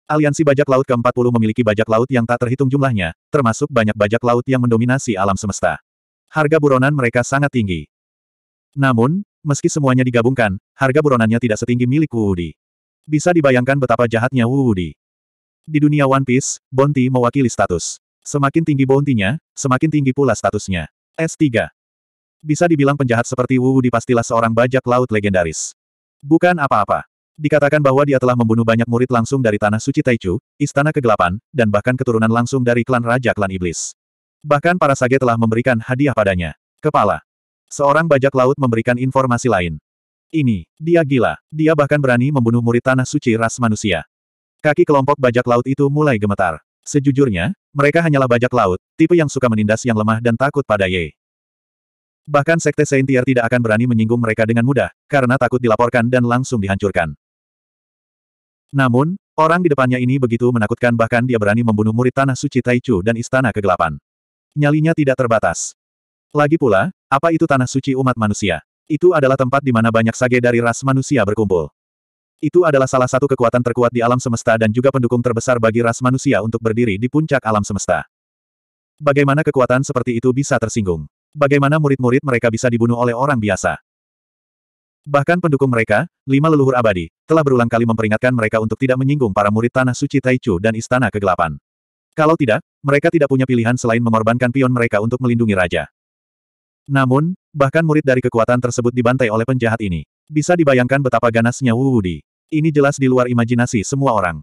Aliansi Bajak Laut ke-40 memiliki bajak laut yang tak terhitung jumlahnya, termasuk banyak bajak laut yang mendominasi alam semesta. Harga buronan mereka sangat tinggi. Namun, meski semuanya digabungkan, harga buronannya tidak setinggi milik Wu Wudi. Bisa dibayangkan betapa jahatnya Wu Wudi. Di dunia One Piece, bounty mewakili status. Semakin tinggi bounty-nya, semakin tinggi pula statusnya. S3 bisa dibilang penjahat seperti Wu Wu pastilah seorang bajak laut legendaris. Bukan apa-apa. Dikatakan bahwa dia telah membunuh banyak murid langsung dari Tanah Suci Taichu, Istana Kegelapan, dan bahkan keturunan langsung dari klan Raja Klan Iblis. Bahkan para sage telah memberikan hadiah padanya. Kepala. Seorang bajak laut memberikan informasi lain. Ini, dia gila. Dia bahkan berani membunuh murid Tanah Suci ras manusia. Kaki kelompok bajak laut itu mulai gemetar. Sejujurnya, mereka hanyalah bajak laut, tipe yang suka menindas yang lemah dan takut pada Ye. Bahkan Sekte Saintier tidak akan berani menyinggung mereka dengan mudah, karena takut dilaporkan dan langsung dihancurkan. Namun, orang di depannya ini begitu menakutkan bahkan dia berani membunuh murid Tanah Suci Taichu dan Istana Kegelapan. Nyalinya tidak terbatas. Lagi pula, apa itu Tanah Suci Umat Manusia? Itu adalah tempat di mana banyak sage dari ras manusia berkumpul. Itu adalah salah satu kekuatan terkuat di alam semesta dan juga pendukung terbesar bagi ras manusia untuk berdiri di puncak alam semesta. Bagaimana kekuatan seperti itu bisa tersinggung? Bagaimana murid-murid mereka bisa dibunuh oleh orang biasa? Bahkan pendukung mereka, lima leluhur abadi, telah berulang kali memperingatkan mereka untuk tidak menyinggung para murid Tanah Suci Taichu dan Istana Kegelapan. Kalau tidak, mereka tidak punya pilihan selain mengorbankan pion mereka untuk melindungi raja. Namun, bahkan murid dari kekuatan tersebut dibantai oleh penjahat ini. Bisa dibayangkan betapa ganasnya Wu Wudi. Ini jelas di luar imajinasi semua orang.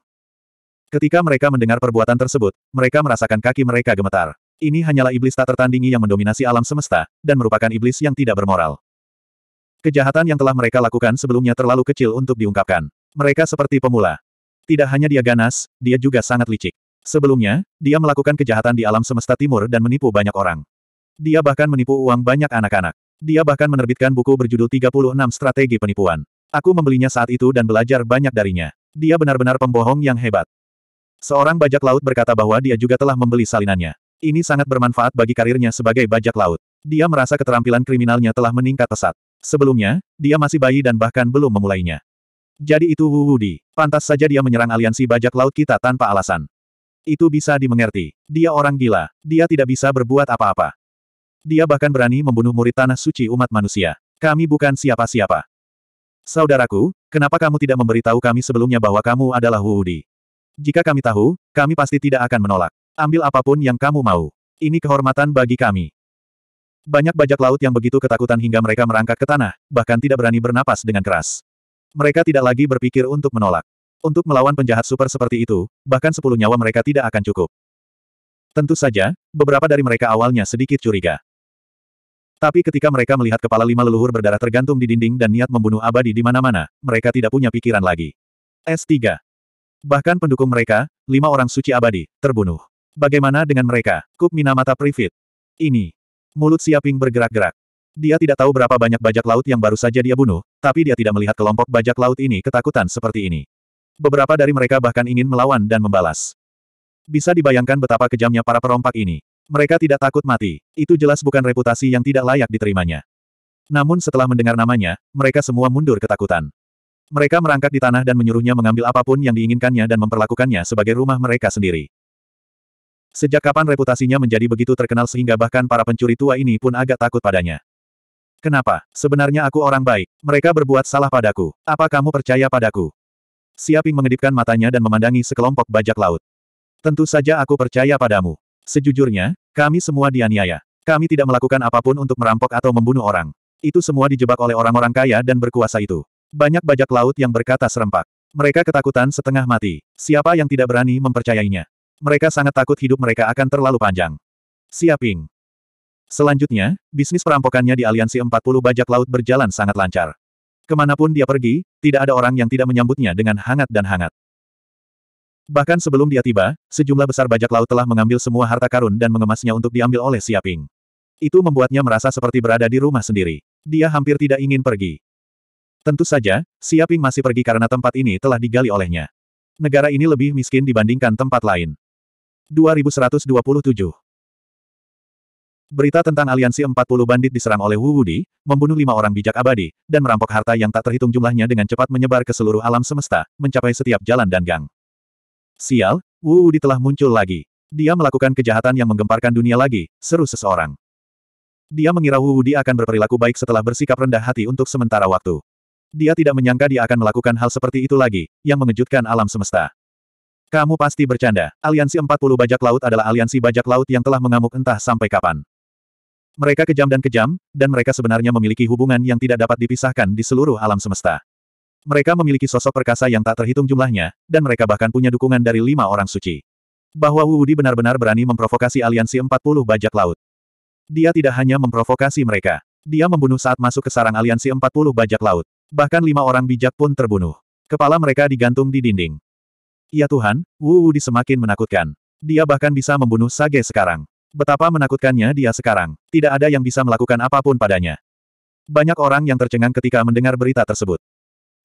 Ketika mereka mendengar perbuatan tersebut, mereka merasakan kaki mereka gemetar. Ini hanyalah iblis tak tertandingi yang mendominasi alam semesta, dan merupakan iblis yang tidak bermoral. Kejahatan yang telah mereka lakukan sebelumnya terlalu kecil untuk diungkapkan. Mereka seperti pemula. Tidak hanya dia ganas, dia juga sangat licik. Sebelumnya, dia melakukan kejahatan di alam semesta timur dan menipu banyak orang. Dia bahkan menipu uang banyak anak-anak. Dia bahkan menerbitkan buku berjudul 36 Strategi Penipuan. Aku membelinya saat itu dan belajar banyak darinya. Dia benar-benar pembohong yang hebat. Seorang bajak laut berkata bahwa dia juga telah membeli salinannya. Ini sangat bermanfaat bagi karirnya sebagai bajak laut. Dia merasa keterampilan kriminalnya telah meningkat pesat. Sebelumnya, dia masih bayi dan bahkan belum memulainya. Jadi itu Wu Wudi. Pantas saja dia menyerang aliansi bajak laut kita tanpa alasan. Itu bisa dimengerti. Dia orang gila. Dia tidak bisa berbuat apa-apa. Dia bahkan berani membunuh murid tanah suci umat manusia. Kami bukan siapa-siapa. Saudaraku, kenapa kamu tidak memberitahu kami sebelumnya bahwa kamu adalah Wu Wudi? Jika kami tahu, kami pasti tidak akan menolak. Ambil apapun yang kamu mau. Ini kehormatan bagi kami. Banyak bajak laut yang begitu ketakutan hingga mereka merangkak ke tanah, bahkan tidak berani bernapas dengan keras. Mereka tidak lagi berpikir untuk menolak. Untuk melawan penjahat super seperti itu, bahkan sepuluh nyawa mereka tidak akan cukup. Tentu saja, beberapa dari mereka awalnya sedikit curiga. Tapi ketika mereka melihat kepala lima leluhur berdarah tergantung di dinding dan niat membunuh abadi di mana-mana, mereka tidak punya pikiran lagi. S3. Bahkan pendukung mereka, lima orang suci abadi, terbunuh. Bagaimana dengan mereka? Kup Minamata privit. Ini. Mulut Siaping bergerak-gerak. Dia tidak tahu berapa banyak bajak laut yang baru saja dia bunuh, tapi dia tidak melihat kelompok bajak laut ini ketakutan seperti ini. Beberapa dari mereka bahkan ingin melawan dan membalas. Bisa dibayangkan betapa kejamnya para perompak ini. Mereka tidak takut mati. Itu jelas bukan reputasi yang tidak layak diterimanya. Namun setelah mendengar namanya, mereka semua mundur ketakutan. Mereka merangkak di tanah dan menyuruhnya mengambil apapun yang diinginkannya dan memperlakukannya sebagai rumah mereka sendiri. Sejak kapan reputasinya menjadi begitu terkenal sehingga bahkan para pencuri tua ini pun agak takut padanya? Kenapa? Sebenarnya aku orang baik. Mereka berbuat salah padaku. Apa kamu percaya padaku? Siaping mengedipkan matanya dan memandangi sekelompok bajak laut. Tentu saja aku percaya padamu. Sejujurnya, kami semua dianiaya. Kami tidak melakukan apapun untuk merampok atau membunuh orang. Itu semua dijebak oleh orang-orang kaya dan berkuasa itu. Banyak bajak laut yang berkata serempak. Mereka ketakutan setengah mati. Siapa yang tidak berani mempercayainya? Mereka sangat takut hidup mereka akan terlalu panjang. Siaping. Selanjutnya, bisnis perampokannya di Aliansi 40 Bajak Laut berjalan sangat lancar. Kemanapun dia pergi, tidak ada orang yang tidak menyambutnya dengan hangat dan hangat. Bahkan sebelum dia tiba, sejumlah besar bajak laut telah mengambil semua harta karun dan mengemasnya untuk diambil oleh Siaping. Itu membuatnya merasa seperti berada di rumah sendiri. Dia hampir tidak ingin pergi. Tentu saja, Siaping masih pergi karena tempat ini telah digali olehnya. Negara ini lebih miskin dibandingkan tempat lain. 2127. Berita tentang aliansi 40 bandit diserang oleh Wu Wudi, membunuh lima orang bijak abadi, dan merampok harta yang tak terhitung jumlahnya dengan cepat menyebar ke seluruh alam semesta, mencapai setiap jalan dan gang. Sial, Wu Wudi telah muncul lagi. Dia melakukan kejahatan yang menggemparkan dunia lagi, seru seseorang. Dia mengira Wu Wudi akan berperilaku baik setelah bersikap rendah hati untuk sementara waktu. Dia tidak menyangka dia akan melakukan hal seperti itu lagi, yang mengejutkan alam semesta. Kamu pasti bercanda. Aliansi 40 bajak laut adalah aliansi bajak laut yang telah mengamuk entah sampai kapan. Mereka kejam dan kejam, dan mereka sebenarnya memiliki hubungan yang tidak dapat dipisahkan di seluruh alam semesta. Mereka memiliki sosok perkasa yang tak terhitung jumlahnya, dan mereka bahkan punya dukungan dari lima orang suci. Bahwa Wudi benar-benar berani memprovokasi aliansi 40 bajak laut. Dia tidak hanya memprovokasi mereka. Dia membunuh saat masuk ke sarang aliansi 40 bajak laut. Bahkan lima orang bijak pun terbunuh. Kepala mereka digantung di dinding. Ya Tuhan, Wu di semakin menakutkan. Dia bahkan bisa membunuh Sage sekarang. Betapa menakutkannya dia sekarang. Tidak ada yang bisa melakukan apapun padanya. Banyak orang yang tercengang ketika mendengar berita tersebut.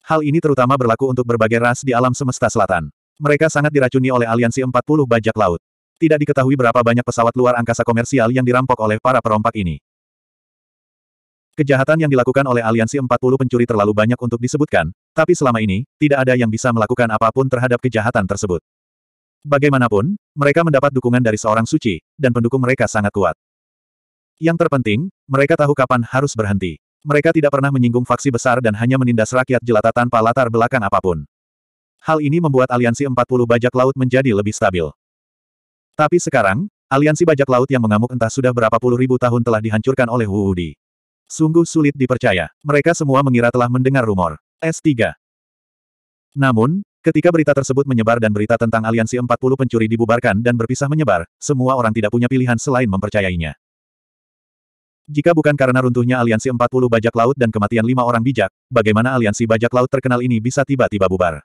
Hal ini terutama berlaku untuk berbagai ras di alam semesta selatan. Mereka sangat diracuni oleh aliansi 40 bajak laut. Tidak diketahui berapa banyak pesawat luar angkasa komersial yang dirampok oleh para perompak ini. Kejahatan yang dilakukan oleh aliansi 40 pencuri terlalu banyak untuk disebutkan, tapi selama ini, tidak ada yang bisa melakukan apapun terhadap kejahatan tersebut. Bagaimanapun, mereka mendapat dukungan dari seorang suci, dan pendukung mereka sangat kuat. Yang terpenting, mereka tahu kapan harus berhenti. Mereka tidak pernah menyinggung faksi besar dan hanya menindas rakyat jelata tanpa latar belakang apapun. Hal ini membuat aliansi 40 bajak laut menjadi lebih stabil. Tapi sekarang, aliansi bajak laut yang mengamuk entah sudah berapa puluh ribu tahun telah dihancurkan oleh Di. Sungguh sulit dipercaya. Mereka semua mengira telah mendengar rumor. S3. Namun, ketika berita tersebut menyebar dan berita tentang aliansi 40 pencuri dibubarkan dan berpisah menyebar, semua orang tidak punya pilihan selain mempercayainya. Jika bukan karena runtuhnya aliansi 40 bajak laut dan kematian lima orang bijak, bagaimana aliansi bajak laut terkenal ini bisa tiba-tiba bubar?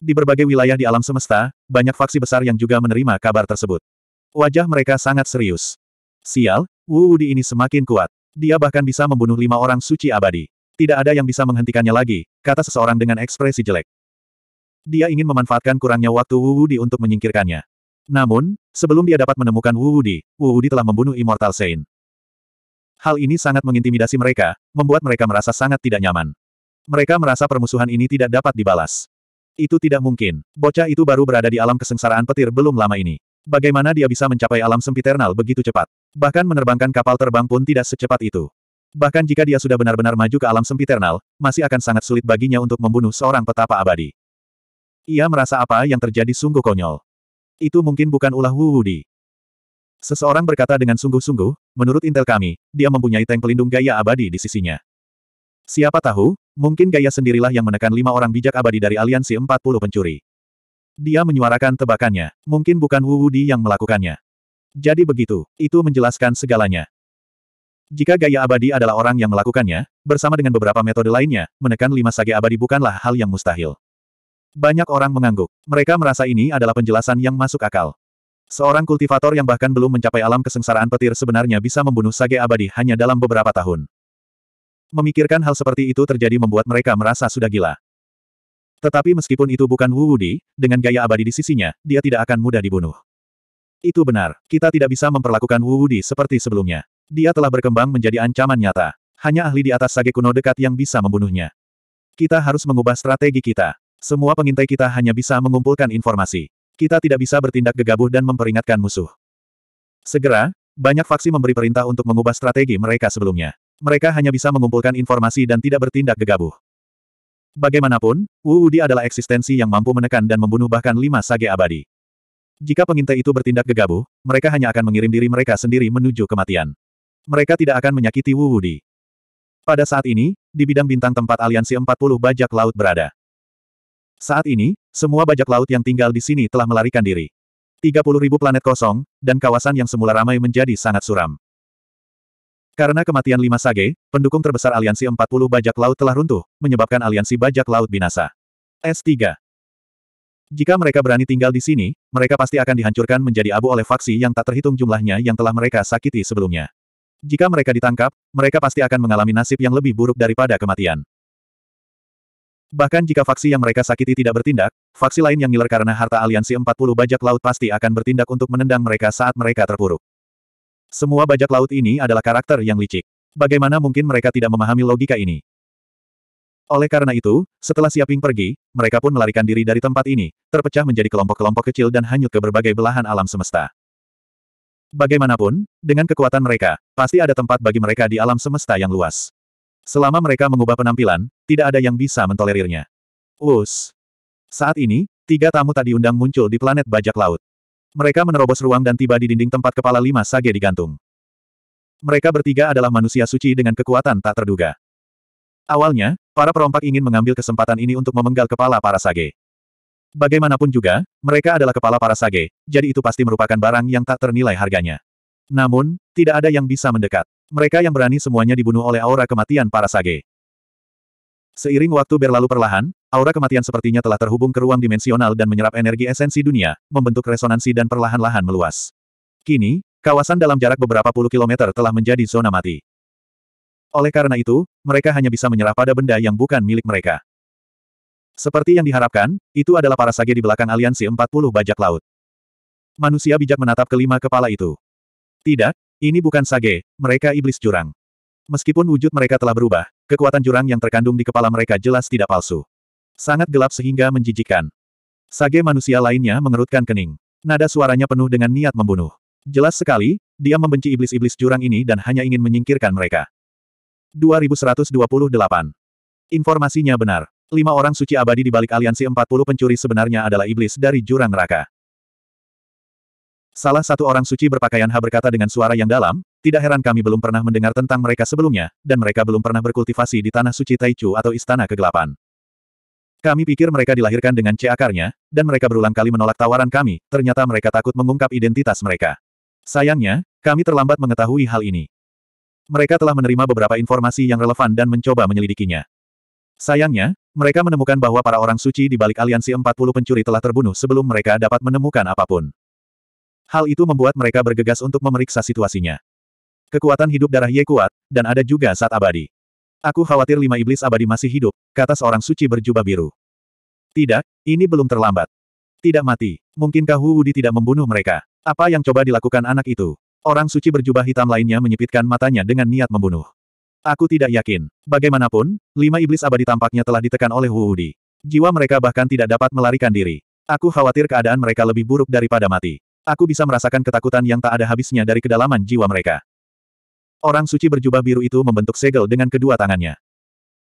Di berbagai wilayah di alam semesta, banyak faksi besar yang juga menerima kabar tersebut. Wajah mereka sangat serius. Sial, Wu Wudi ini semakin kuat. Dia bahkan bisa membunuh lima orang suci abadi. Tidak ada yang bisa menghentikannya lagi, kata seseorang dengan ekspresi jelek. Dia ingin memanfaatkan kurangnya waktu Wu Wudi untuk menyingkirkannya. Namun, sebelum dia dapat menemukan Wu Wudi, Wu Wudi telah membunuh Immortal Saint. Hal ini sangat mengintimidasi mereka, membuat mereka merasa sangat tidak nyaman. Mereka merasa permusuhan ini tidak dapat dibalas. Itu tidak mungkin. Bocah itu baru berada di alam kesengsaraan petir belum lama ini. Bagaimana dia bisa mencapai alam sempiternal begitu cepat? Bahkan menerbangkan kapal terbang pun tidak secepat itu. Bahkan jika dia sudah benar-benar maju ke alam sempiternal, masih akan sangat sulit baginya untuk membunuh seorang petapa abadi. Ia merasa apa yang terjadi sungguh konyol. Itu mungkin bukan ulah Wu Wudi. Seseorang berkata dengan sungguh-sungguh, menurut intel kami, dia mempunyai tank pelindung gaya abadi di sisinya. Siapa tahu, mungkin gaya sendirilah yang menekan lima orang bijak abadi dari aliansi 40 pencuri. Dia menyuarakan tebakannya, mungkin bukan Wu Wudi yang melakukannya. Jadi begitu, itu menjelaskan segalanya. Jika gaya abadi adalah orang yang melakukannya, bersama dengan beberapa metode lainnya, menekan lima sage abadi bukanlah hal yang mustahil. Banyak orang mengangguk. Mereka merasa ini adalah penjelasan yang masuk akal. Seorang kultivator yang bahkan belum mencapai alam kesengsaraan petir sebenarnya bisa membunuh sage abadi hanya dalam beberapa tahun. Memikirkan hal seperti itu terjadi membuat mereka merasa sudah gila. Tetapi meskipun itu bukan Wu Wudi, dengan gaya abadi di sisinya, dia tidak akan mudah dibunuh. Itu benar, kita tidak bisa memperlakukan Wu Wudi seperti sebelumnya. Dia telah berkembang menjadi ancaman nyata. Hanya ahli di atas sage kuno dekat yang bisa membunuhnya. Kita harus mengubah strategi kita. Semua pengintai kita hanya bisa mengumpulkan informasi. Kita tidak bisa bertindak gegabah dan memperingatkan musuh. Segera, banyak faksi memberi perintah untuk mengubah strategi mereka sebelumnya. Mereka hanya bisa mengumpulkan informasi dan tidak bertindak gegabah. Bagaimanapun, Wu Wudi adalah eksistensi yang mampu menekan dan membunuh bahkan lima sage abadi. Jika pengintai itu bertindak gegabah, mereka hanya akan mengirim diri mereka sendiri menuju kematian. Mereka tidak akan menyakiti Wu Wudi. Pada saat ini, di bidang bintang tempat aliansi 40 bajak laut berada. Saat ini, semua bajak laut yang tinggal di sini telah melarikan diri. 30 ribu planet kosong, dan kawasan yang semula ramai menjadi sangat suram. Karena kematian lima sage, pendukung terbesar aliansi 40 bajak laut telah runtuh, menyebabkan aliansi bajak laut binasa. S3. Jika mereka berani tinggal di sini, mereka pasti akan dihancurkan menjadi abu oleh faksi yang tak terhitung jumlahnya yang telah mereka sakiti sebelumnya. Jika mereka ditangkap, mereka pasti akan mengalami nasib yang lebih buruk daripada kematian. Bahkan jika faksi yang mereka sakiti tidak bertindak, faksi lain yang ngiler karena harta aliansi 40 bajak laut pasti akan bertindak untuk menendang mereka saat mereka terpuruk. Semua bajak laut ini adalah karakter yang licik. Bagaimana mungkin mereka tidak memahami logika ini? Oleh karena itu, setelah Siaping pergi, mereka pun melarikan diri dari tempat ini, terpecah menjadi kelompok-kelompok kecil dan hanyut ke berbagai belahan alam semesta. Bagaimanapun, dengan kekuatan mereka, pasti ada tempat bagi mereka di alam semesta yang luas. Selama mereka mengubah penampilan, tidak ada yang bisa mentolerirnya. Us. Saat ini, tiga tamu tak diundang muncul di planet bajak laut. Mereka menerobos ruang dan tiba di dinding tempat kepala lima sage digantung. Mereka bertiga adalah manusia suci dengan kekuatan tak terduga. Awalnya, para perompak ingin mengambil kesempatan ini untuk memenggal kepala para sage. Bagaimanapun juga, mereka adalah kepala para sage, jadi itu pasti merupakan barang yang tak ternilai harganya. Namun, tidak ada yang bisa mendekat. Mereka yang berani semuanya dibunuh oleh aura kematian para sage. Seiring waktu berlalu perlahan, aura kematian sepertinya telah terhubung ke ruang dimensional dan menyerap energi esensi dunia, membentuk resonansi dan perlahan-lahan meluas. Kini, kawasan dalam jarak beberapa puluh kilometer telah menjadi zona mati. Oleh karena itu, mereka hanya bisa menyerah pada benda yang bukan milik mereka. Seperti yang diharapkan, itu adalah para sage di belakang aliansi 40 bajak laut. Manusia bijak menatap kelima kepala itu. Tidak, ini bukan sage, mereka iblis jurang. Meskipun wujud mereka telah berubah, kekuatan jurang yang terkandung di kepala mereka jelas tidak palsu. Sangat gelap sehingga menjijikan. Sage manusia lainnya mengerutkan kening. Nada suaranya penuh dengan niat membunuh. Jelas sekali, dia membenci iblis-iblis jurang ini dan hanya ingin menyingkirkan mereka. 2128. Informasinya benar. Lima orang suci abadi di balik aliansi 40 pencuri sebenarnya adalah iblis dari jurang neraka. Salah satu orang suci berpakaian H berkata dengan suara yang dalam, tidak heran kami belum pernah mendengar tentang mereka sebelumnya, dan mereka belum pernah berkultivasi di tanah suci Taichu atau Istana Kegelapan. Kami pikir mereka dilahirkan dengan C akarnya, dan mereka berulang kali menolak tawaran kami, ternyata mereka takut mengungkap identitas mereka. Sayangnya, kami terlambat mengetahui hal ini mereka telah menerima beberapa informasi yang relevan dan mencoba menyelidikinya. Sayangnya, mereka menemukan bahwa para orang suci di balik aliansi 40 pencuri telah terbunuh sebelum mereka dapat menemukan apapun. Hal itu membuat mereka bergegas untuk memeriksa situasinya. Kekuatan hidup darah Ye kuat, dan ada juga saat abadi. Aku khawatir lima iblis abadi masih hidup, kata seorang suci berjubah biru. Tidak, ini belum terlambat. Tidak mati. Mungkinkah Wu Wudi tidak membunuh mereka? Apa yang coba dilakukan anak itu? Orang suci berjubah hitam lainnya menyipitkan matanya dengan niat membunuh. Aku tidak yakin. Bagaimanapun, lima iblis abadi tampaknya telah ditekan oleh Wuudi. Jiwa mereka bahkan tidak dapat melarikan diri. Aku khawatir keadaan mereka lebih buruk daripada mati. Aku bisa merasakan ketakutan yang tak ada habisnya dari kedalaman jiwa mereka. Orang suci berjubah biru itu membentuk segel dengan kedua tangannya.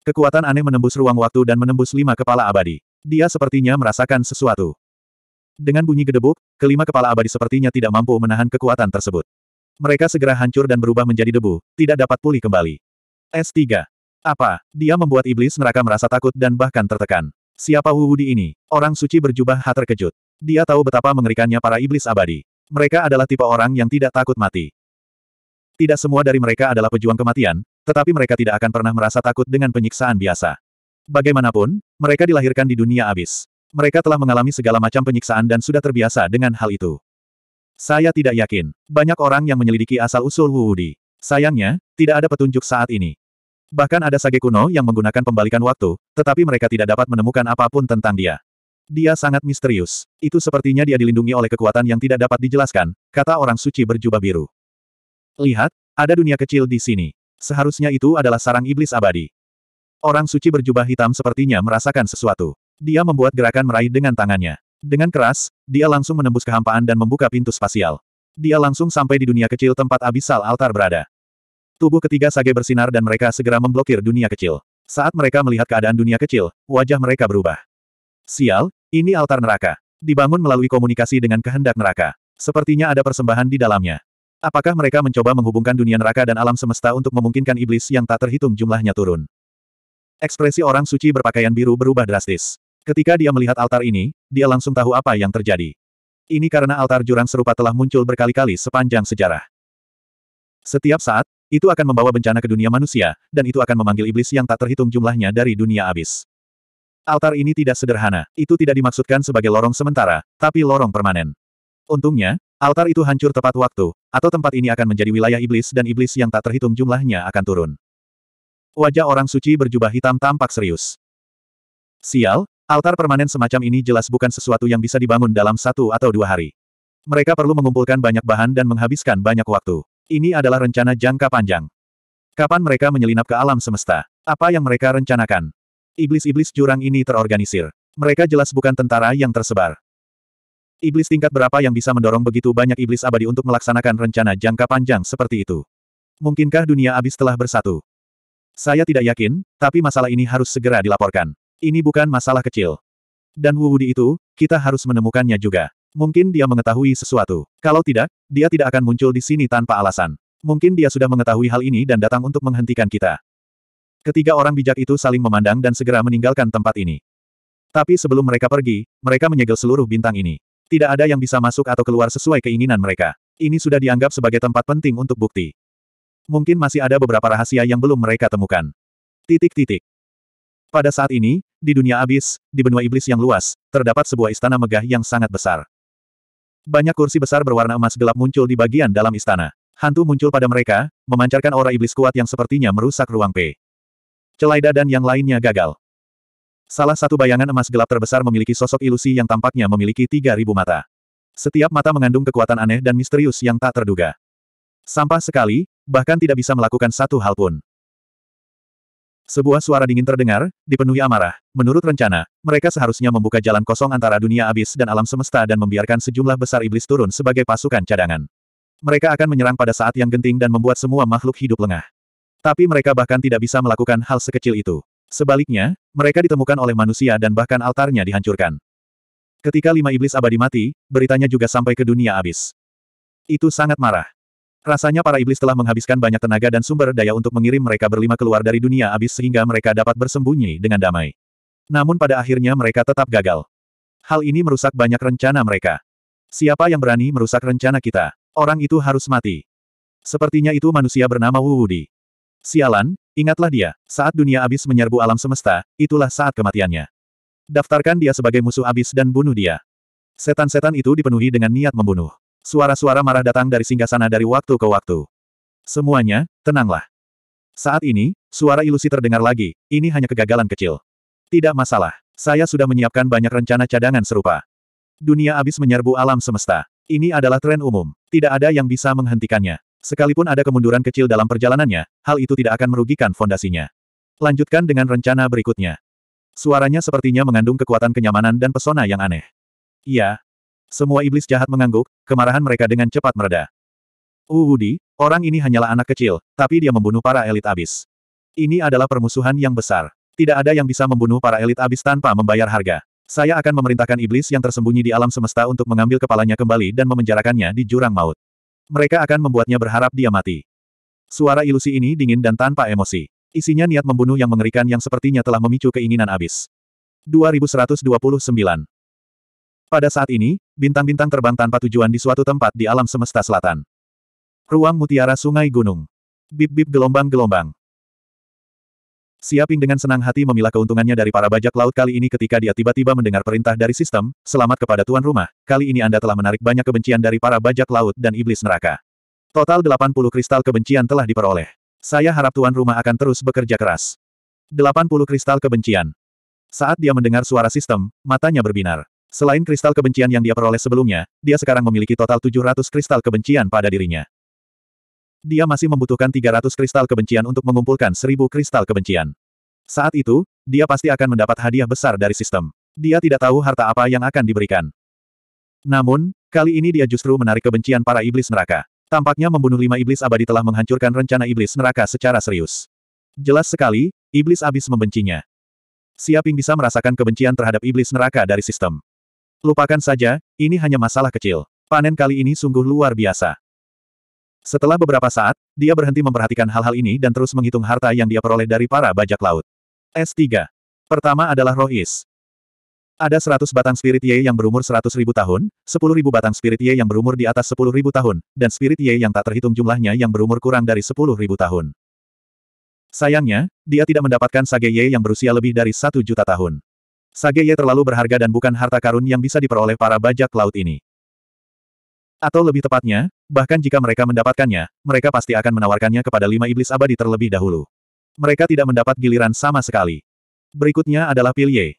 Kekuatan aneh menembus ruang waktu dan menembus lima kepala abadi. Dia sepertinya merasakan sesuatu. Dengan bunyi gedebuk, kelima kepala abadi sepertinya tidak mampu menahan kekuatan tersebut. Mereka segera hancur dan berubah menjadi debu, tidak dapat pulih kembali. S3. Apa? Dia membuat iblis neraka merasa takut dan bahkan tertekan. Siapa Wu Wudi ini? Orang suci berjubah H terkejut. Dia tahu betapa mengerikannya para iblis abadi. Mereka adalah tipe orang yang tidak takut mati. Tidak semua dari mereka adalah pejuang kematian, tetapi mereka tidak akan pernah merasa takut dengan penyiksaan biasa. Bagaimanapun, mereka dilahirkan di dunia abis. Mereka telah mengalami segala macam penyiksaan dan sudah terbiasa dengan hal itu. Saya tidak yakin. Banyak orang yang menyelidiki asal-usul Wuudi. Sayangnya, tidak ada petunjuk saat ini. Bahkan ada sage kuno yang menggunakan pembalikan waktu, tetapi mereka tidak dapat menemukan apapun tentang dia. Dia sangat misterius. Itu sepertinya dia dilindungi oleh kekuatan yang tidak dapat dijelaskan, kata orang suci berjubah biru. Lihat, ada dunia kecil di sini. Seharusnya itu adalah sarang iblis abadi. Orang suci berjubah hitam sepertinya merasakan sesuatu. Dia membuat gerakan meraih dengan tangannya. Dengan keras, dia langsung menembus kehampaan dan membuka pintu spasial. Dia langsung sampai di dunia kecil tempat abisal altar berada. Tubuh ketiga Sage bersinar dan mereka segera memblokir dunia kecil. Saat mereka melihat keadaan dunia kecil, wajah mereka berubah. Sial, ini altar neraka. Dibangun melalui komunikasi dengan kehendak neraka. Sepertinya ada persembahan di dalamnya. Apakah mereka mencoba menghubungkan dunia neraka dan alam semesta untuk memungkinkan iblis yang tak terhitung jumlahnya turun? Ekspresi orang suci berpakaian biru berubah drastis. Ketika dia melihat altar ini, dia langsung tahu apa yang terjadi. Ini karena altar jurang serupa telah muncul berkali-kali sepanjang sejarah. Setiap saat, itu akan membawa bencana ke dunia manusia, dan itu akan memanggil iblis yang tak terhitung jumlahnya dari dunia abis. Altar ini tidak sederhana, itu tidak dimaksudkan sebagai lorong sementara, tapi lorong permanen. Untungnya, altar itu hancur tepat waktu, atau tempat ini akan menjadi wilayah iblis dan iblis yang tak terhitung jumlahnya akan turun. Wajah orang suci berjubah hitam tampak serius. Sial, Altar permanen semacam ini jelas bukan sesuatu yang bisa dibangun dalam satu atau dua hari. Mereka perlu mengumpulkan banyak bahan dan menghabiskan banyak waktu. Ini adalah rencana jangka panjang. Kapan mereka menyelinap ke alam semesta? Apa yang mereka rencanakan? Iblis-iblis jurang ini terorganisir. Mereka jelas bukan tentara yang tersebar. Iblis tingkat berapa yang bisa mendorong begitu banyak iblis abadi untuk melaksanakan rencana jangka panjang seperti itu? Mungkinkah dunia abis telah bersatu? Saya tidak yakin, tapi masalah ini harus segera dilaporkan. Ini bukan masalah kecil. Dan Wu Wudi itu, kita harus menemukannya juga. Mungkin dia mengetahui sesuatu. Kalau tidak, dia tidak akan muncul di sini tanpa alasan. Mungkin dia sudah mengetahui hal ini dan datang untuk menghentikan kita. Ketiga orang bijak itu saling memandang dan segera meninggalkan tempat ini. Tapi sebelum mereka pergi, mereka menyegel seluruh bintang ini. Tidak ada yang bisa masuk atau keluar sesuai keinginan mereka. Ini sudah dianggap sebagai tempat penting untuk bukti. Mungkin masih ada beberapa rahasia yang belum mereka temukan. Titik-titik. Pada saat ini, di dunia abis, di benua iblis yang luas, terdapat sebuah istana megah yang sangat besar. Banyak kursi besar berwarna emas gelap muncul di bagian dalam istana. Hantu muncul pada mereka, memancarkan aura iblis kuat yang sepertinya merusak ruang P. Celaida dan yang lainnya gagal. Salah satu bayangan emas gelap terbesar memiliki sosok ilusi yang tampaknya memiliki 3.000 mata. Setiap mata mengandung kekuatan aneh dan misterius yang tak terduga. Sampah sekali, bahkan tidak bisa melakukan satu hal pun. Sebuah suara dingin terdengar, dipenuhi amarah. Menurut rencana, mereka seharusnya membuka jalan kosong antara dunia abis dan alam semesta dan membiarkan sejumlah besar iblis turun sebagai pasukan cadangan. Mereka akan menyerang pada saat yang genting dan membuat semua makhluk hidup lengah. Tapi mereka bahkan tidak bisa melakukan hal sekecil itu. Sebaliknya, mereka ditemukan oleh manusia dan bahkan altarnya dihancurkan. Ketika lima iblis abadi mati, beritanya juga sampai ke dunia abis. Itu sangat marah. Rasanya para iblis telah menghabiskan banyak tenaga dan sumber daya untuk mengirim mereka berlima keluar dari dunia abis sehingga mereka dapat bersembunyi dengan damai. Namun pada akhirnya mereka tetap gagal. Hal ini merusak banyak rencana mereka. Siapa yang berani merusak rencana kita? Orang itu harus mati. Sepertinya itu manusia bernama Wu Wudi. Sialan, ingatlah dia, saat dunia abis menyerbu alam semesta, itulah saat kematiannya. Daftarkan dia sebagai musuh abis dan bunuh dia. Setan-setan itu dipenuhi dengan niat membunuh. Suara-suara marah datang dari singgah sana dari waktu ke waktu. Semuanya, tenanglah. Saat ini, suara ilusi terdengar lagi, ini hanya kegagalan kecil. Tidak masalah, saya sudah menyiapkan banyak rencana cadangan serupa. Dunia abis menyerbu alam semesta. Ini adalah tren umum. Tidak ada yang bisa menghentikannya. Sekalipun ada kemunduran kecil dalam perjalanannya, hal itu tidak akan merugikan fondasinya. Lanjutkan dengan rencana berikutnya. Suaranya sepertinya mengandung kekuatan kenyamanan dan pesona yang aneh. Iya, semua iblis jahat mengangguk, kemarahan mereka dengan cepat mereda. Uudi, uh, orang ini hanyalah anak kecil, tapi dia membunuh para elit abis. Ini adalah permusuhan yang besar. Tidak ada yang bisa membunuh para elit abis tanpa membayar harga. Saya akan memerintahkan iblis yang tersembunyi di alam semesta untuk mengambil kepalanya kembali dan memenjarakannya di jurang maut. Mereka akan membuatnya berharap dia mati. Suara ilusi ini dingin dan tanpa emosi. Isinya niat membunuh yang mengerikan yang sepertinya telah memicu keinginan abis. 2129 pada saat ini, bintang-bintang terbang tanpa tujuan di suatu tempat di alam semesta selatan. Ruang mutiara sungai gunung. Bip-bip gelombang-gelombang. Siaping dengan senang hati memilah keuntungannya dari para bajak laut kali ini ketika dia tiba-tiba mendengar perintah dari sistem, selamat kepada tuan rumah, kali ini Anda telah menarik banyak kebencian dari para bajak laut dan iblis neraka. Total 80 kristal kebencian telah diperoleh. Saya harap tuan rumah akan terus bekerja keras. 80 kristal kebencian. Saat dia mendengar suara sistem, matanya berbinar. Selain kristal kebencian yang dia peroleh sebelumnya, dia sekarang memiliki total 700 kristal kebencian pada dirinya. Dia masih membutuhkan 300 kristal kebencian untuk mengumpulkan 1000 kristal kebencian. Saat itu, dia pasti akan mendapat hadiah besar dari sistem. Dia tidak tahu harta apa yang akan diberikan. Namun, kali ini dia justru menarik kebencian para iblis neraka. Tampaknya membunuh lima iblis abadi telah menghancurkan rencana iblis neraka secara serius. Jelas sekali, iblis abis membencinya. Siaping bisa merasakan kebencian terhadap iblis neraka dari sistem. Lupakan saja, ini hanya masalah kecil. Panen kali ini sungguh luar biasa. Setelah beberapa saat, dia berhenti memperhatikan hal-hal ini dan terus menghitung harta yang dia peroleh dari para bajak laut. S3. Pertama adalah Rohis. Ada 100 batang spirit Ye yang berumur 100 ribu tahun, 10 ribu batang spirit Ye yang berumur di atas 10 ribu tahun, dan spirit Ye yang tak terhitung jumlahnya yang berumur kurang dari 10 ribu tahun. Sayangnya, dia tidak mendapatkan sage Ye yang berusia lebih dari 1 juta tahun. Sageye terlalu berharga dan bukan harta karun yang bisa diperoleh para bajak laut ini. Atau lebih tepatnya, bahkan jika mereka mendapatkannya, mereka pasti akan menawarkannya kepada lima iblis abadi terlebih dahulu. Mereka tidak mendapat giliran sama sekali. Berikutnya adalah pil Ye.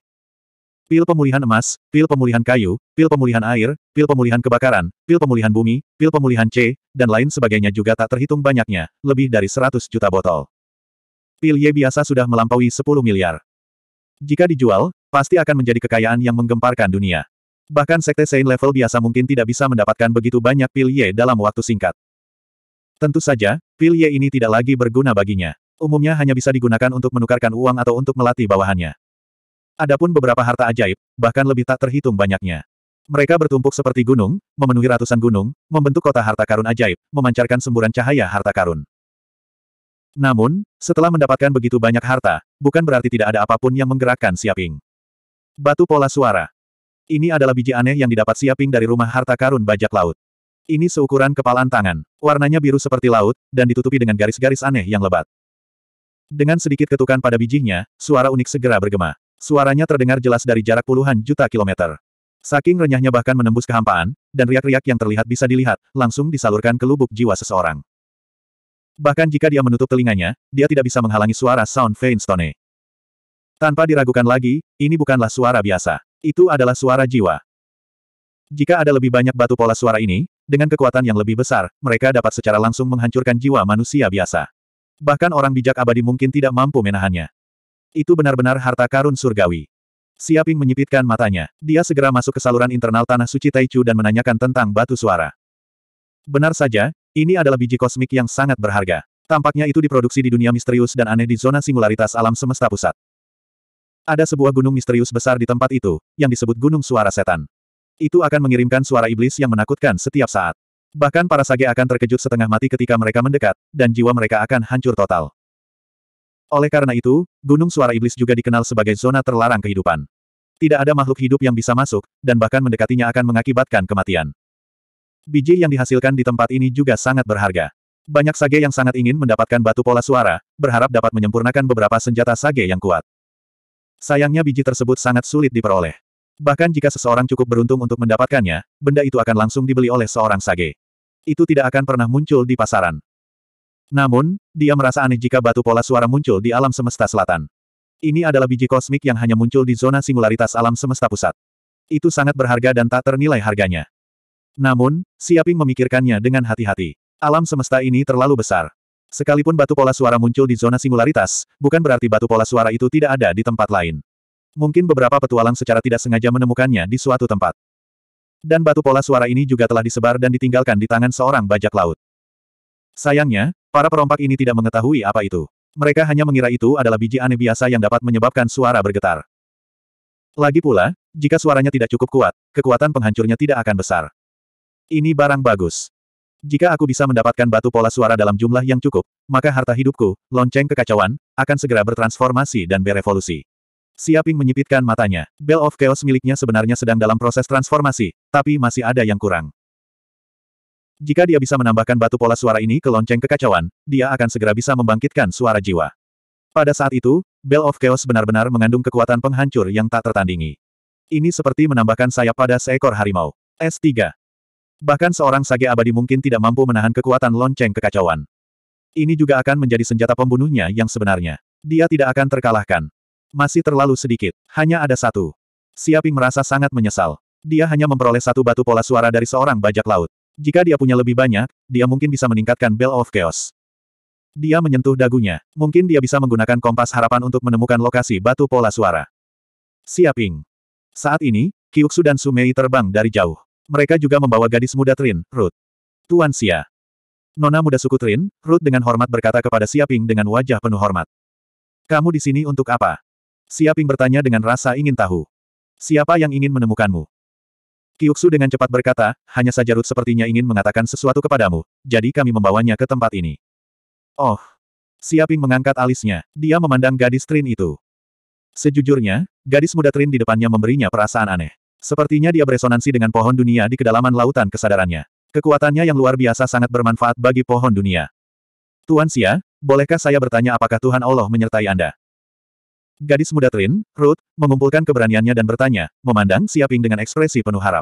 Pil pemulihan emas, pil pemulihan kayu, pil pemulihan air, pil pemulihan kebakaran, pil pemulihan bumi, pil pemulihan C, dan lain sebagainya juga tak terhitung banyaknya, lebih dari 100 juta botol. Pil Ye biasa sudah melampaui 10 miliar. Jika dijual, Pasti akan menjadi kekayaan yang menggemparkan dunia. Bahkan sekte Saint level biasa mungkin tidak bisa mendapatkan begitu banyak pil ye dalam waktu singkat. Tentu saja, pil ye ini tidak lagi berguna baginya. Umumnya hanya bisa digunakan untuk menukarkan uang atau untuk melatih bawahannya. Adapun beberapa harta ajaib, bahkan lebih tak terhitung banyaknya. Mereka bertumpuk seperti gunung, memenuhi ratusan gunung, membentuk kota harta karun ajaib, memancarkan semburan cahaya harta karun. Namun, setelah mendapatkan begitu banyak harta, bukan berarti tidak ada apapun yang menggerakkan Siaping. Batu pola suara. Ini adalah biji aneh yang didapat Siaping dari rumah harta karun bajak laut. Ini seukuran kepalan tangan, warnanya biru seperti laut, dan ditutupi dengan garis-garis aneh yang lebat. Dengan sedikit ketukan pada bijinya, suara unik segera bergema. Suaranya terdengar jelas dari jarak puluhan juta kilometer. Saking renyahnya bahkan menembus kehampaan, dan riak-riak yang terlihat bisa dilihat, langsung disalurkan ke lubuk jiwa seseorang. Bahkan jika dia menutup telinganya, dia tidak bisa menghalangi suara Sound Feinstone. Tanpa diragukan lagi, ini bukanlah suara biasa. Itu adalah suara jiwa. Jika ada lebih banyak batu pola suara ini, dengan kekuatan yang lebih besar, mereka dapat secara langsung menghancurkan jiwa manusia biasa. Bahkan orang bijak abadi mungkin tidak mampu menahannya. Itu benar-benar harta karun surgawi. Siaping menyipitkan matanya. Dia segera masuk ke saluran internal Tanah Suci Taichu dan menanyakan tentang batu suara. Benar saja, ini adalah biji kosmik yang sangat berharga. Tampaknya itu diproduksi di dunia misterius dan aneh di zona singularitas alam semesta pusat. Ada sebuah gunung misterius besar di tempat itu, yang disebut Gunung Suara Setan. Itu akan mengirimkan suara iblis yang menakutkan setiap saat. Bahkan para sage akan terkejut setengah mati ketika mereka mendekat, dan jiwa mereka akan hancur total. Oleh karena itu, Gunung Suara Iblis juga dikenal sebagai zona terlarang kehidupan. Tidak ada makhluk hidup yang bisa masuk, dan bahkan mendekatinya akan mengakibatkan kematian. Biji yang dihasilkan di tempat ini juga sangat berharga. Banyak sage yang sangat ingin mendapatkan batu pola suara, berharap dapat menyempurnakan beberapa senjata sage yang kuat. Sayangnya biji tersebut sangat sulit diperoleh. Bahkan jika seseorang cukup beruntung untuk mendapatkannya, benda itu akan langsung dibeli oleh seorang sage. Itu tidak akan pernah muncul di pasaran. Namun, dia merasa aneh jika batu pola suara muncul di alam semesta selatan. Ini adalah biji kosmik yang hanya muncul di zona singularitas alam semesta pusat. Itu sangat berharga dan tak ternilai harganya. Namun, Siaping memikirkannya dengan hati-hati. Alam semesta ini terlalu besar. Sekalipun batu pola suara muncul di zona singularitas, bukan berarti batu pola suara itu tidak ada di tempat lain. Mungkin beberapa petualang secara tidak sengaja menemukannya di suatu tempat. Dan batu pola suara ini juga telah disebar dan ditinggalkan di tangan seorang bajak laut. Sayangnya, para perompak ini tidak mengetahui apa itu. Mereka hanya mengira itu adalah biji aneh biasa yang dapat menyebabkan suara bergetar. Lagi pula, jika suaranya tidak cukup kuat, kekuatan penghancurnya tidak akan besar. Ini barang bagus. Jika aku bisa mendapatkan batu pola suara dalam jumlah yang cukup, maka harta hidupku, lonceng kekacauan, akan segera bertransformasi dan berevolusi. Siaping menyipitkan matanya. Bell of Chaos miliknya sebenarnya sedang dalam proses transformasi, tapi masih ada yang kurang. Jika dia bisa menambahkan batu pola suara ini ke lonceng kekacauan, dia akan segera bisa membangkitkan suara jiwa. Pada saat itu, Bell of Chaos benar-benar mengandung kekuatan penghancur yang tak tertandingi. Ini seperti menambahkan sayap pada seekor harimau. S3. Bahkan seorang sage abadi mungkin tidak mampu menahan kekuatan lonceng kekacauan. Ini juga akan menjadi senjata pembunuhnya yang sebenarnya. Dia tidak akan terkalahkan. Masih terlalu sedikit. Hanya ada satu. Siaping merasa sangat menyesal. Dia hanya memperoleh satu batu pola suara dari seorang bajak laut. Jika dia punya lebih banyak, dia mungkin bisa meningkatkan Bell of Chaos. Dia menyentuh dagunya. Mungkin dia bisa menggunakan kompas harapan untuk menemukan lokasi batu pola suara. Siaping. Saat ini, Kyuksu dan Sumei terbang dari jauh mereka juga membawa gadis muda Trin, Ruth. Tuan Sia, Nona muda suku Trin, Ruth dengan hormat berkata kepada Siaping dengan wajah penuh hormat. Kamu di sini untuk apa? Siaping bertanya dengan rasa ingin tahu. Siapa yang ingin menemukanmu? Kiuksu dengan cepat berkata, hanya saja Ruth sepertinya ingin mengatakan sesuatu kepadamu, jadi kami membawanya ke tempat ini. Oh. Siaping mengangkat alisnya, dia memandang gadis Trin itu. Sejujurnya, gadis muda Trin di depannya memberinya perasaan aneh. Sepertinya dia beresonansi dengan pohon dunia di kedalaman lautan kesadarannya. Kekuatannya yang luar biasa sangat bermanfaat bagi pohon dunia. Tuan Xia, bolehkah saya bertanya apakah Tuhan Allah menyertai Anda? Gadis muda Trin, Ruth, mengumpulkan keberaniannya dan bertanya, memandang Siaping dengan ekspresi penuh harap.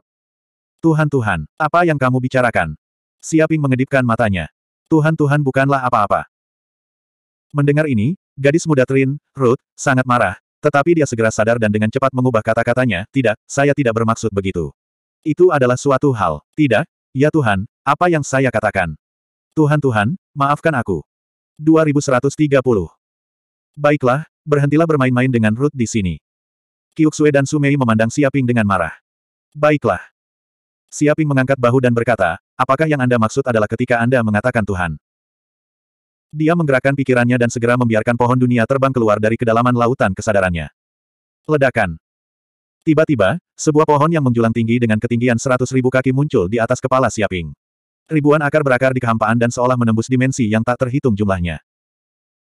Tuhan Tuhan, apa yang kamu bicarakan? Siaping mengedipkan matanya. Tuhan Tuhan bukanlah apa-apa. Mendengar ini, gadis muda Trin, Ruth, sangat marah, tetapi dia segera sadar dan dengan cepat mengubah kata-katanya, tidak, saya tidak bermaksud begitu. Itu adalah suatu hal. Tidak, ya Tuhan, apa yang saya katakan? Tuhan Tuhan, maafkan aku. 2130. Baiklah, berhentilah bermain-main dengan Ruth di sini. Kyuksue dan Sumei memandang Siaping dengan marah. Baiklah. Siaping mengangkat bahu dan berkata, apakah yang Anda maksud adalah ketika Anda mengatakan Tuhan? Dia menggerakkan pikirannya dan segera membiarkan pohon dunia terbang keluar dari kedalaman lautan kesadarannya. Ledakan. Tiba-tiba, sebuah pohon yang menjulang tinggi dengan ketinggian seratus ribu kaki muncul di atas kepala Siaping. Ribuan akar berakar di kehampaan dan seolah menembus dimensi yang tak terhitung jumlahnya.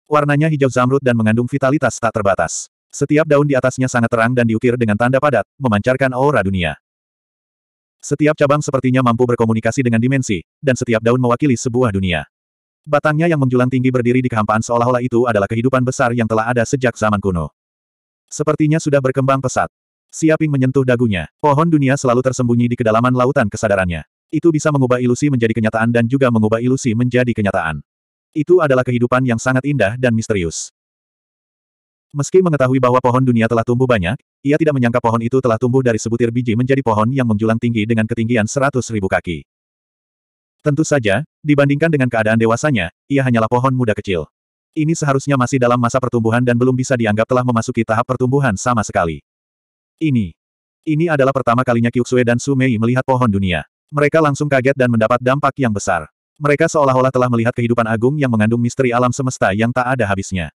Warnanya hijau zamrud dan mengandung vitalitas tak terbatas. Setiap daun di atasnya sangat terang dan diukir dengan tanda padat, memancarkan aura dunia. Setiap cabang sepertinya mampu berkomunikasi dengan dimensi, dan setiap daun mewakili sebuah dunia. Batangnya yang menjulang tinggi berdiri di kehampaan seolah-olah itu adalah kehidupan besar yang telah ada sejak zaman kuno. Sepertinya sudah berkembang pesat. Siaping menyentuh dagunya. Pohon dunia selalu tersembunyi di kedalaman lautan kesadarannya. Itu bisa mengubah ilusi menjadi kenyataan dan juga mengubah ilusi menjadi kenyataan. Itu adalah kehidupan yang sangat indah dan misterius. Meski mengetahui bahwa pohon dunia telah tumbuh banyak, ia tidak menyangka pohon itu telah tumbuh dari sebutir biji menjadi pohon yang menjulang tinggi dengan ketinggian seratus ribu kaki. Tentu saja, dibandingkan dengan keadaan dewasanya, ia hanyalah pohon muda kecil. Ini seharusnya masih dalam masa pertumbuhan dan belum bisa dianggap telah memasuki tahap pertumbuhan sama sekali. Ini. Ini adalah pertama kalinya Kyuksue dan Sumei melihat pohon dunia. Mereka langsung kaget dan mendapat dampak yang besar. Mereka seolah-olah telah melihat kehidupan agung yang mengandung misteri alam semesta yang tak ada habisnya.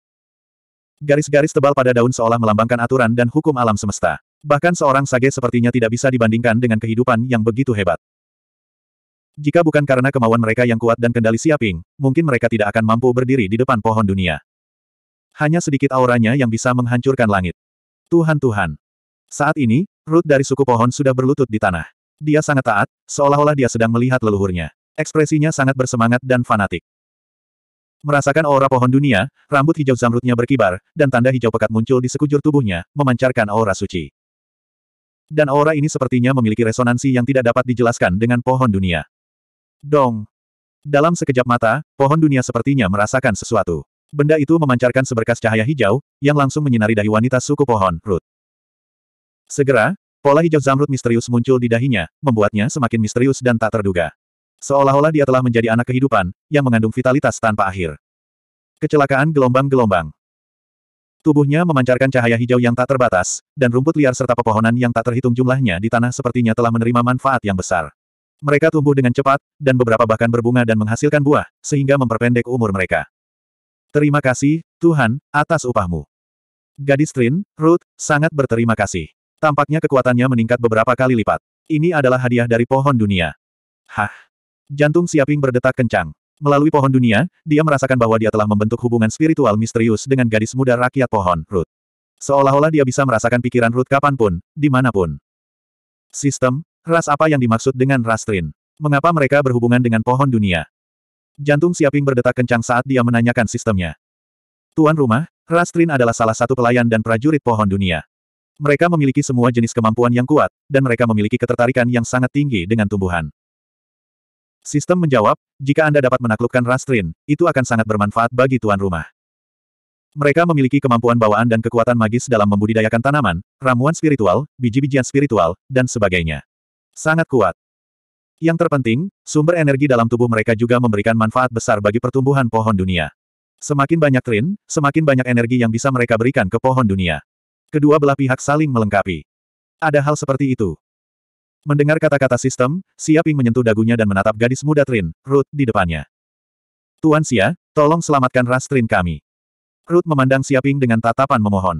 Garis-garis tebal pada daun seolah melambangkan aturan dan hukum alam semesta. Bahkan seorang sage sepertinya tidak bisa dibandingkan dengan kehidupan yang begitu hebat. Jika bukan karena kemauan mereka yang kuat dan kendali Siaping, mungkin mereka tidak akan mampu berdiri di depan pohon dunia. Hanya sedikit auranya yang bisa menghancurkan langit. Tuhan Tuhan. Saat ini, root dari suku pohon sudah berlutut di tanah. Dia sangat taat, seolah-olah dia sedang melihat leluhurnya. Ekspresinya sangat bersemangat dan fanatik. Merasakan aura pohon dunia, rambut hijau zamrudnya berkibar, dan tanda hijau pekat muncul di sekujur tubuhnya, memancarkan aura suci. Dan aura ini sepertinya memiliki resonansi yang tidak dapat dijelaskan dengan pohon dunia. Dong! Dalam sekejap mata, pohon dunia sepertinya merasakan sesuatu. Benda itu memancarkan seberkas cahaya hijau, yang langsung menyinari dahi wanita suku pohon, Ruth. Segera, pola hijau zamrud misterius muncul di dahinya, membuatnya semakin misterius dan tak terduga. Seolah-olah dia telah menjadi anak kehidupan, yang mengandung vitalitas tanpa akhir. Kecelakaan gelombang-gelombang. Tubuhnya memancarkan cahaya hijau yang tak terbatas, dan rumput liar serta pepohonan yang tak terhitung jumlahnya di tanah sepertinya telah menerima manfaat yang besar. Mereka tumbuh dengan cepat, dan beberapa bahkan berbunga dan menghasilkan buah, sehingga memperpendek umur mereka. Terima kasih, Tuhan, atas upahmu. Gadis Trin, Ruth, sangat berterima kasih. Tampaknya kekuatannya meningkat beberapa kali lipat. Ini adalah hadiah dari pohon dunia. Hah. Jantung Siaping berdetak kencang. Melalui pohon dunia, dia merasakan bahwa dia telah membentuk hubungan spiritual misterius dengan gadis muda rakyat pohon, Ruth. Seolah-olah dia bisa merasakan pikiran Ruth kapanpun, dimanapun. Sistem, Ras apa yang dimaksud dengan ras Trin? Mengapa mereka berhubungan dengan pohon dunia? Jantung Siaping berdetak kencang saat dia menanyakan sistemnya. Tuan rumah, ras Trin adalah salah satu pelayan dan prajurit pohon dunia. Mereka memiliki semua jenis kemampuan yang kuat, dan mereka memiliki ketertarikan yang sangat tinggi dengan tumbuhan. Sistem menjawab, jika Anda dapat menaklukkan Rastrin, itu akan sangat bermanfaat bagi tuan rumah. Mereka memiliki kemampuan bawaan dan kekuatan magis dalam membudidayakan tanaman, ramuan spiritual, biji-bijian spiritual, dan sebagainya. Sangat kuat. Yang terpenting, sumber energi dalam tubuh mereka juga memberikan manfaat besar bagi pertumbuhan pohon dunia. Semakin banyak Rin, semakin banyak energi yang bisa mereka berikan ke pohon dunia. Kedua belah pihak saling melengkapi. Ada hal seperti itu. Mendengar kata-kata sistem, Siaping menyentuh dagunya dan menatap gadis muda Trin, Ruth, di depannya. Tuan Sia, tolong selamatkan ras trin kami. Ruth memandang Siaping dengan tatapan memohon.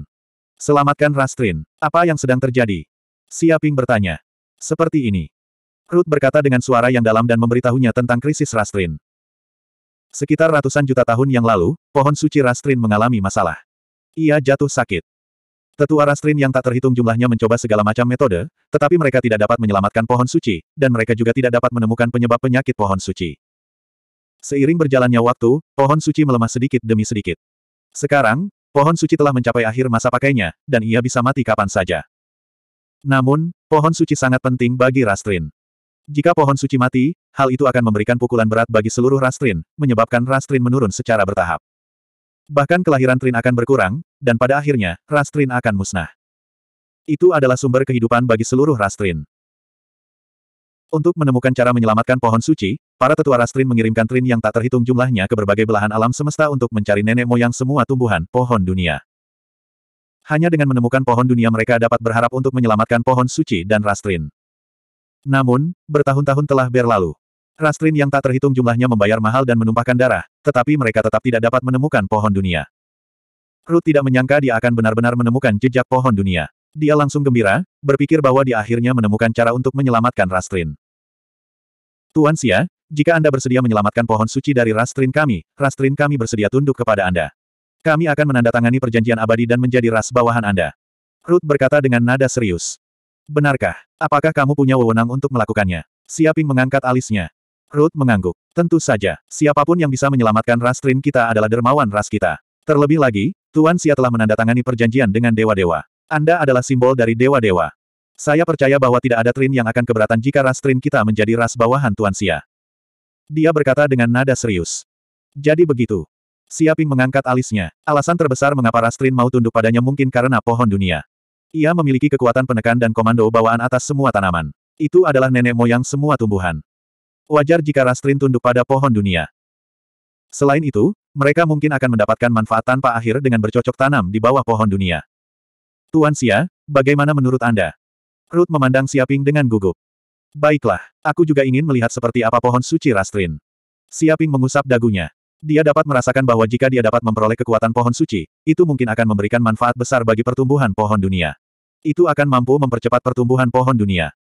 Selamatkan ras trin. Apa yang sedang terjadi? Siaping bertanya. Seperti ini. Ruth berkata dengan suara yang dalam dan memberitahunya tentang krisis Rastrin. Sekitar ratusan juta tahun yang lalu, pohon suci Rastrin mengalami masalah. Ia jatuh sakit. Tetua Rastrin yang tak terhitung jumlahnya mencoba segala macam metode, tetapi mereka tidak dapat menyelamatkan pohon suci, dan mereka juga tidak dapat menemukan penyebab penyakit pohon suci. Seiring berjalannya waktu, pohon suci melemah sedikit demi sedikit. Sekarang, pohon suci telah mencapai akhir masa pakainya, dan ia bisa mati kapan saja. Namun, pohon suci sangat penting bagi Rastrin. Jika pohon suci mati, hal itu akan memberikan pukulan berat bagi seluruh Rastrin, menyebabkan Rastrin menurun secara bertahap. Bahkan kelahiran Trin akan berkurang, dan pada akhirnya, Rastrin akan musnah. Itu adalah sumber kehidupan bagi seluruh Rastrin. Untuk menemukan cara menyelamatkan pohon suci, para tetua Rastrin mengirimkan Trin yang tak terhitung jumlahnya ke berbagai belahan alam semesta untuk mencari nenek moyang semua tumbuhan pohon dunia. Hanya dengan menemukan pohon dunia mereka dapat berharap untuk menyelamatkan pohon suci dan Rastrin. Namun, bertahun-tahun telah berlalu. Rastrin yang tak terhitung jumlahnya membayar mahal dan menumpahkan darah, tetapi mereka tetap tidak dapat menemukan pohon dunia. Ruth tidak menyangka dia akan benar-benar menemukan jejak pohon dunia. Dia langsung gembira, berpikir bahwa dia akhirnya menemukan cara untuk menyelamatkan Rastrin. Tuan Sia, jika Anda bersedia menyelamatkan pohon suci dari Rastrin kami, Rastrin kami bersedia tunduk kepada Anda. Kami akan menandatangani perjanjian abadi dan menjadi ras bawahan Anda. Ruth berkata dengan nada serius. Benarkah? Apakah kamu punya wewenang untuk melakukannya? Siaping mengangkat alisnya. Ruth mengangguk. Tentu saja, siapapun yang bisa menyelamatkan ras Trin kita adalah dermawan ras kita. Terlebih lagi, Tuan Sia telah menandatangani perjanjian dengan dewa-dewa. Anda adalah simbol dari dewa-dewa. Saya percaya bahwa tidak ada Trin yang akan keberatan jika ras Trin kita menjadi ras bawahan Tuan Sia. Dia berkata dengan nada serius. Jadi begitu, Siaping mengangkat alisnya. Alasan terbesar mengapa Rastrin mau tunduk padanya mungkin karena pohon dunia. Ia memiliki kekuatan penekan dan komando bawaan atas semua tanaman. Itu adalah nenek moyang semua tumbuhan. Wajar jika Rastrin tunduk pada pohon dunia. Selain itu, mereka mungkin akan mendapatkan manfaat tanpa akhir dengan bercocok tanam di bawah pohon dunia. Tuan Sia, bagaimana menurut Anda? Ruth memandang Siaping dengan gugup. Baiklah, aku juga ingin melihat seperti apa pohon suci Rastrin. Siaping mengusap dagunya. Dia dapat merasakan bahwa jika dia dapat memperoleh kekuatan pohon suci, itu mungkin akan memberikan manfaat besar bagi pertumbuhan pohon dunia. Itu akan mampu mempercepat pertumbuhan pohon dunia.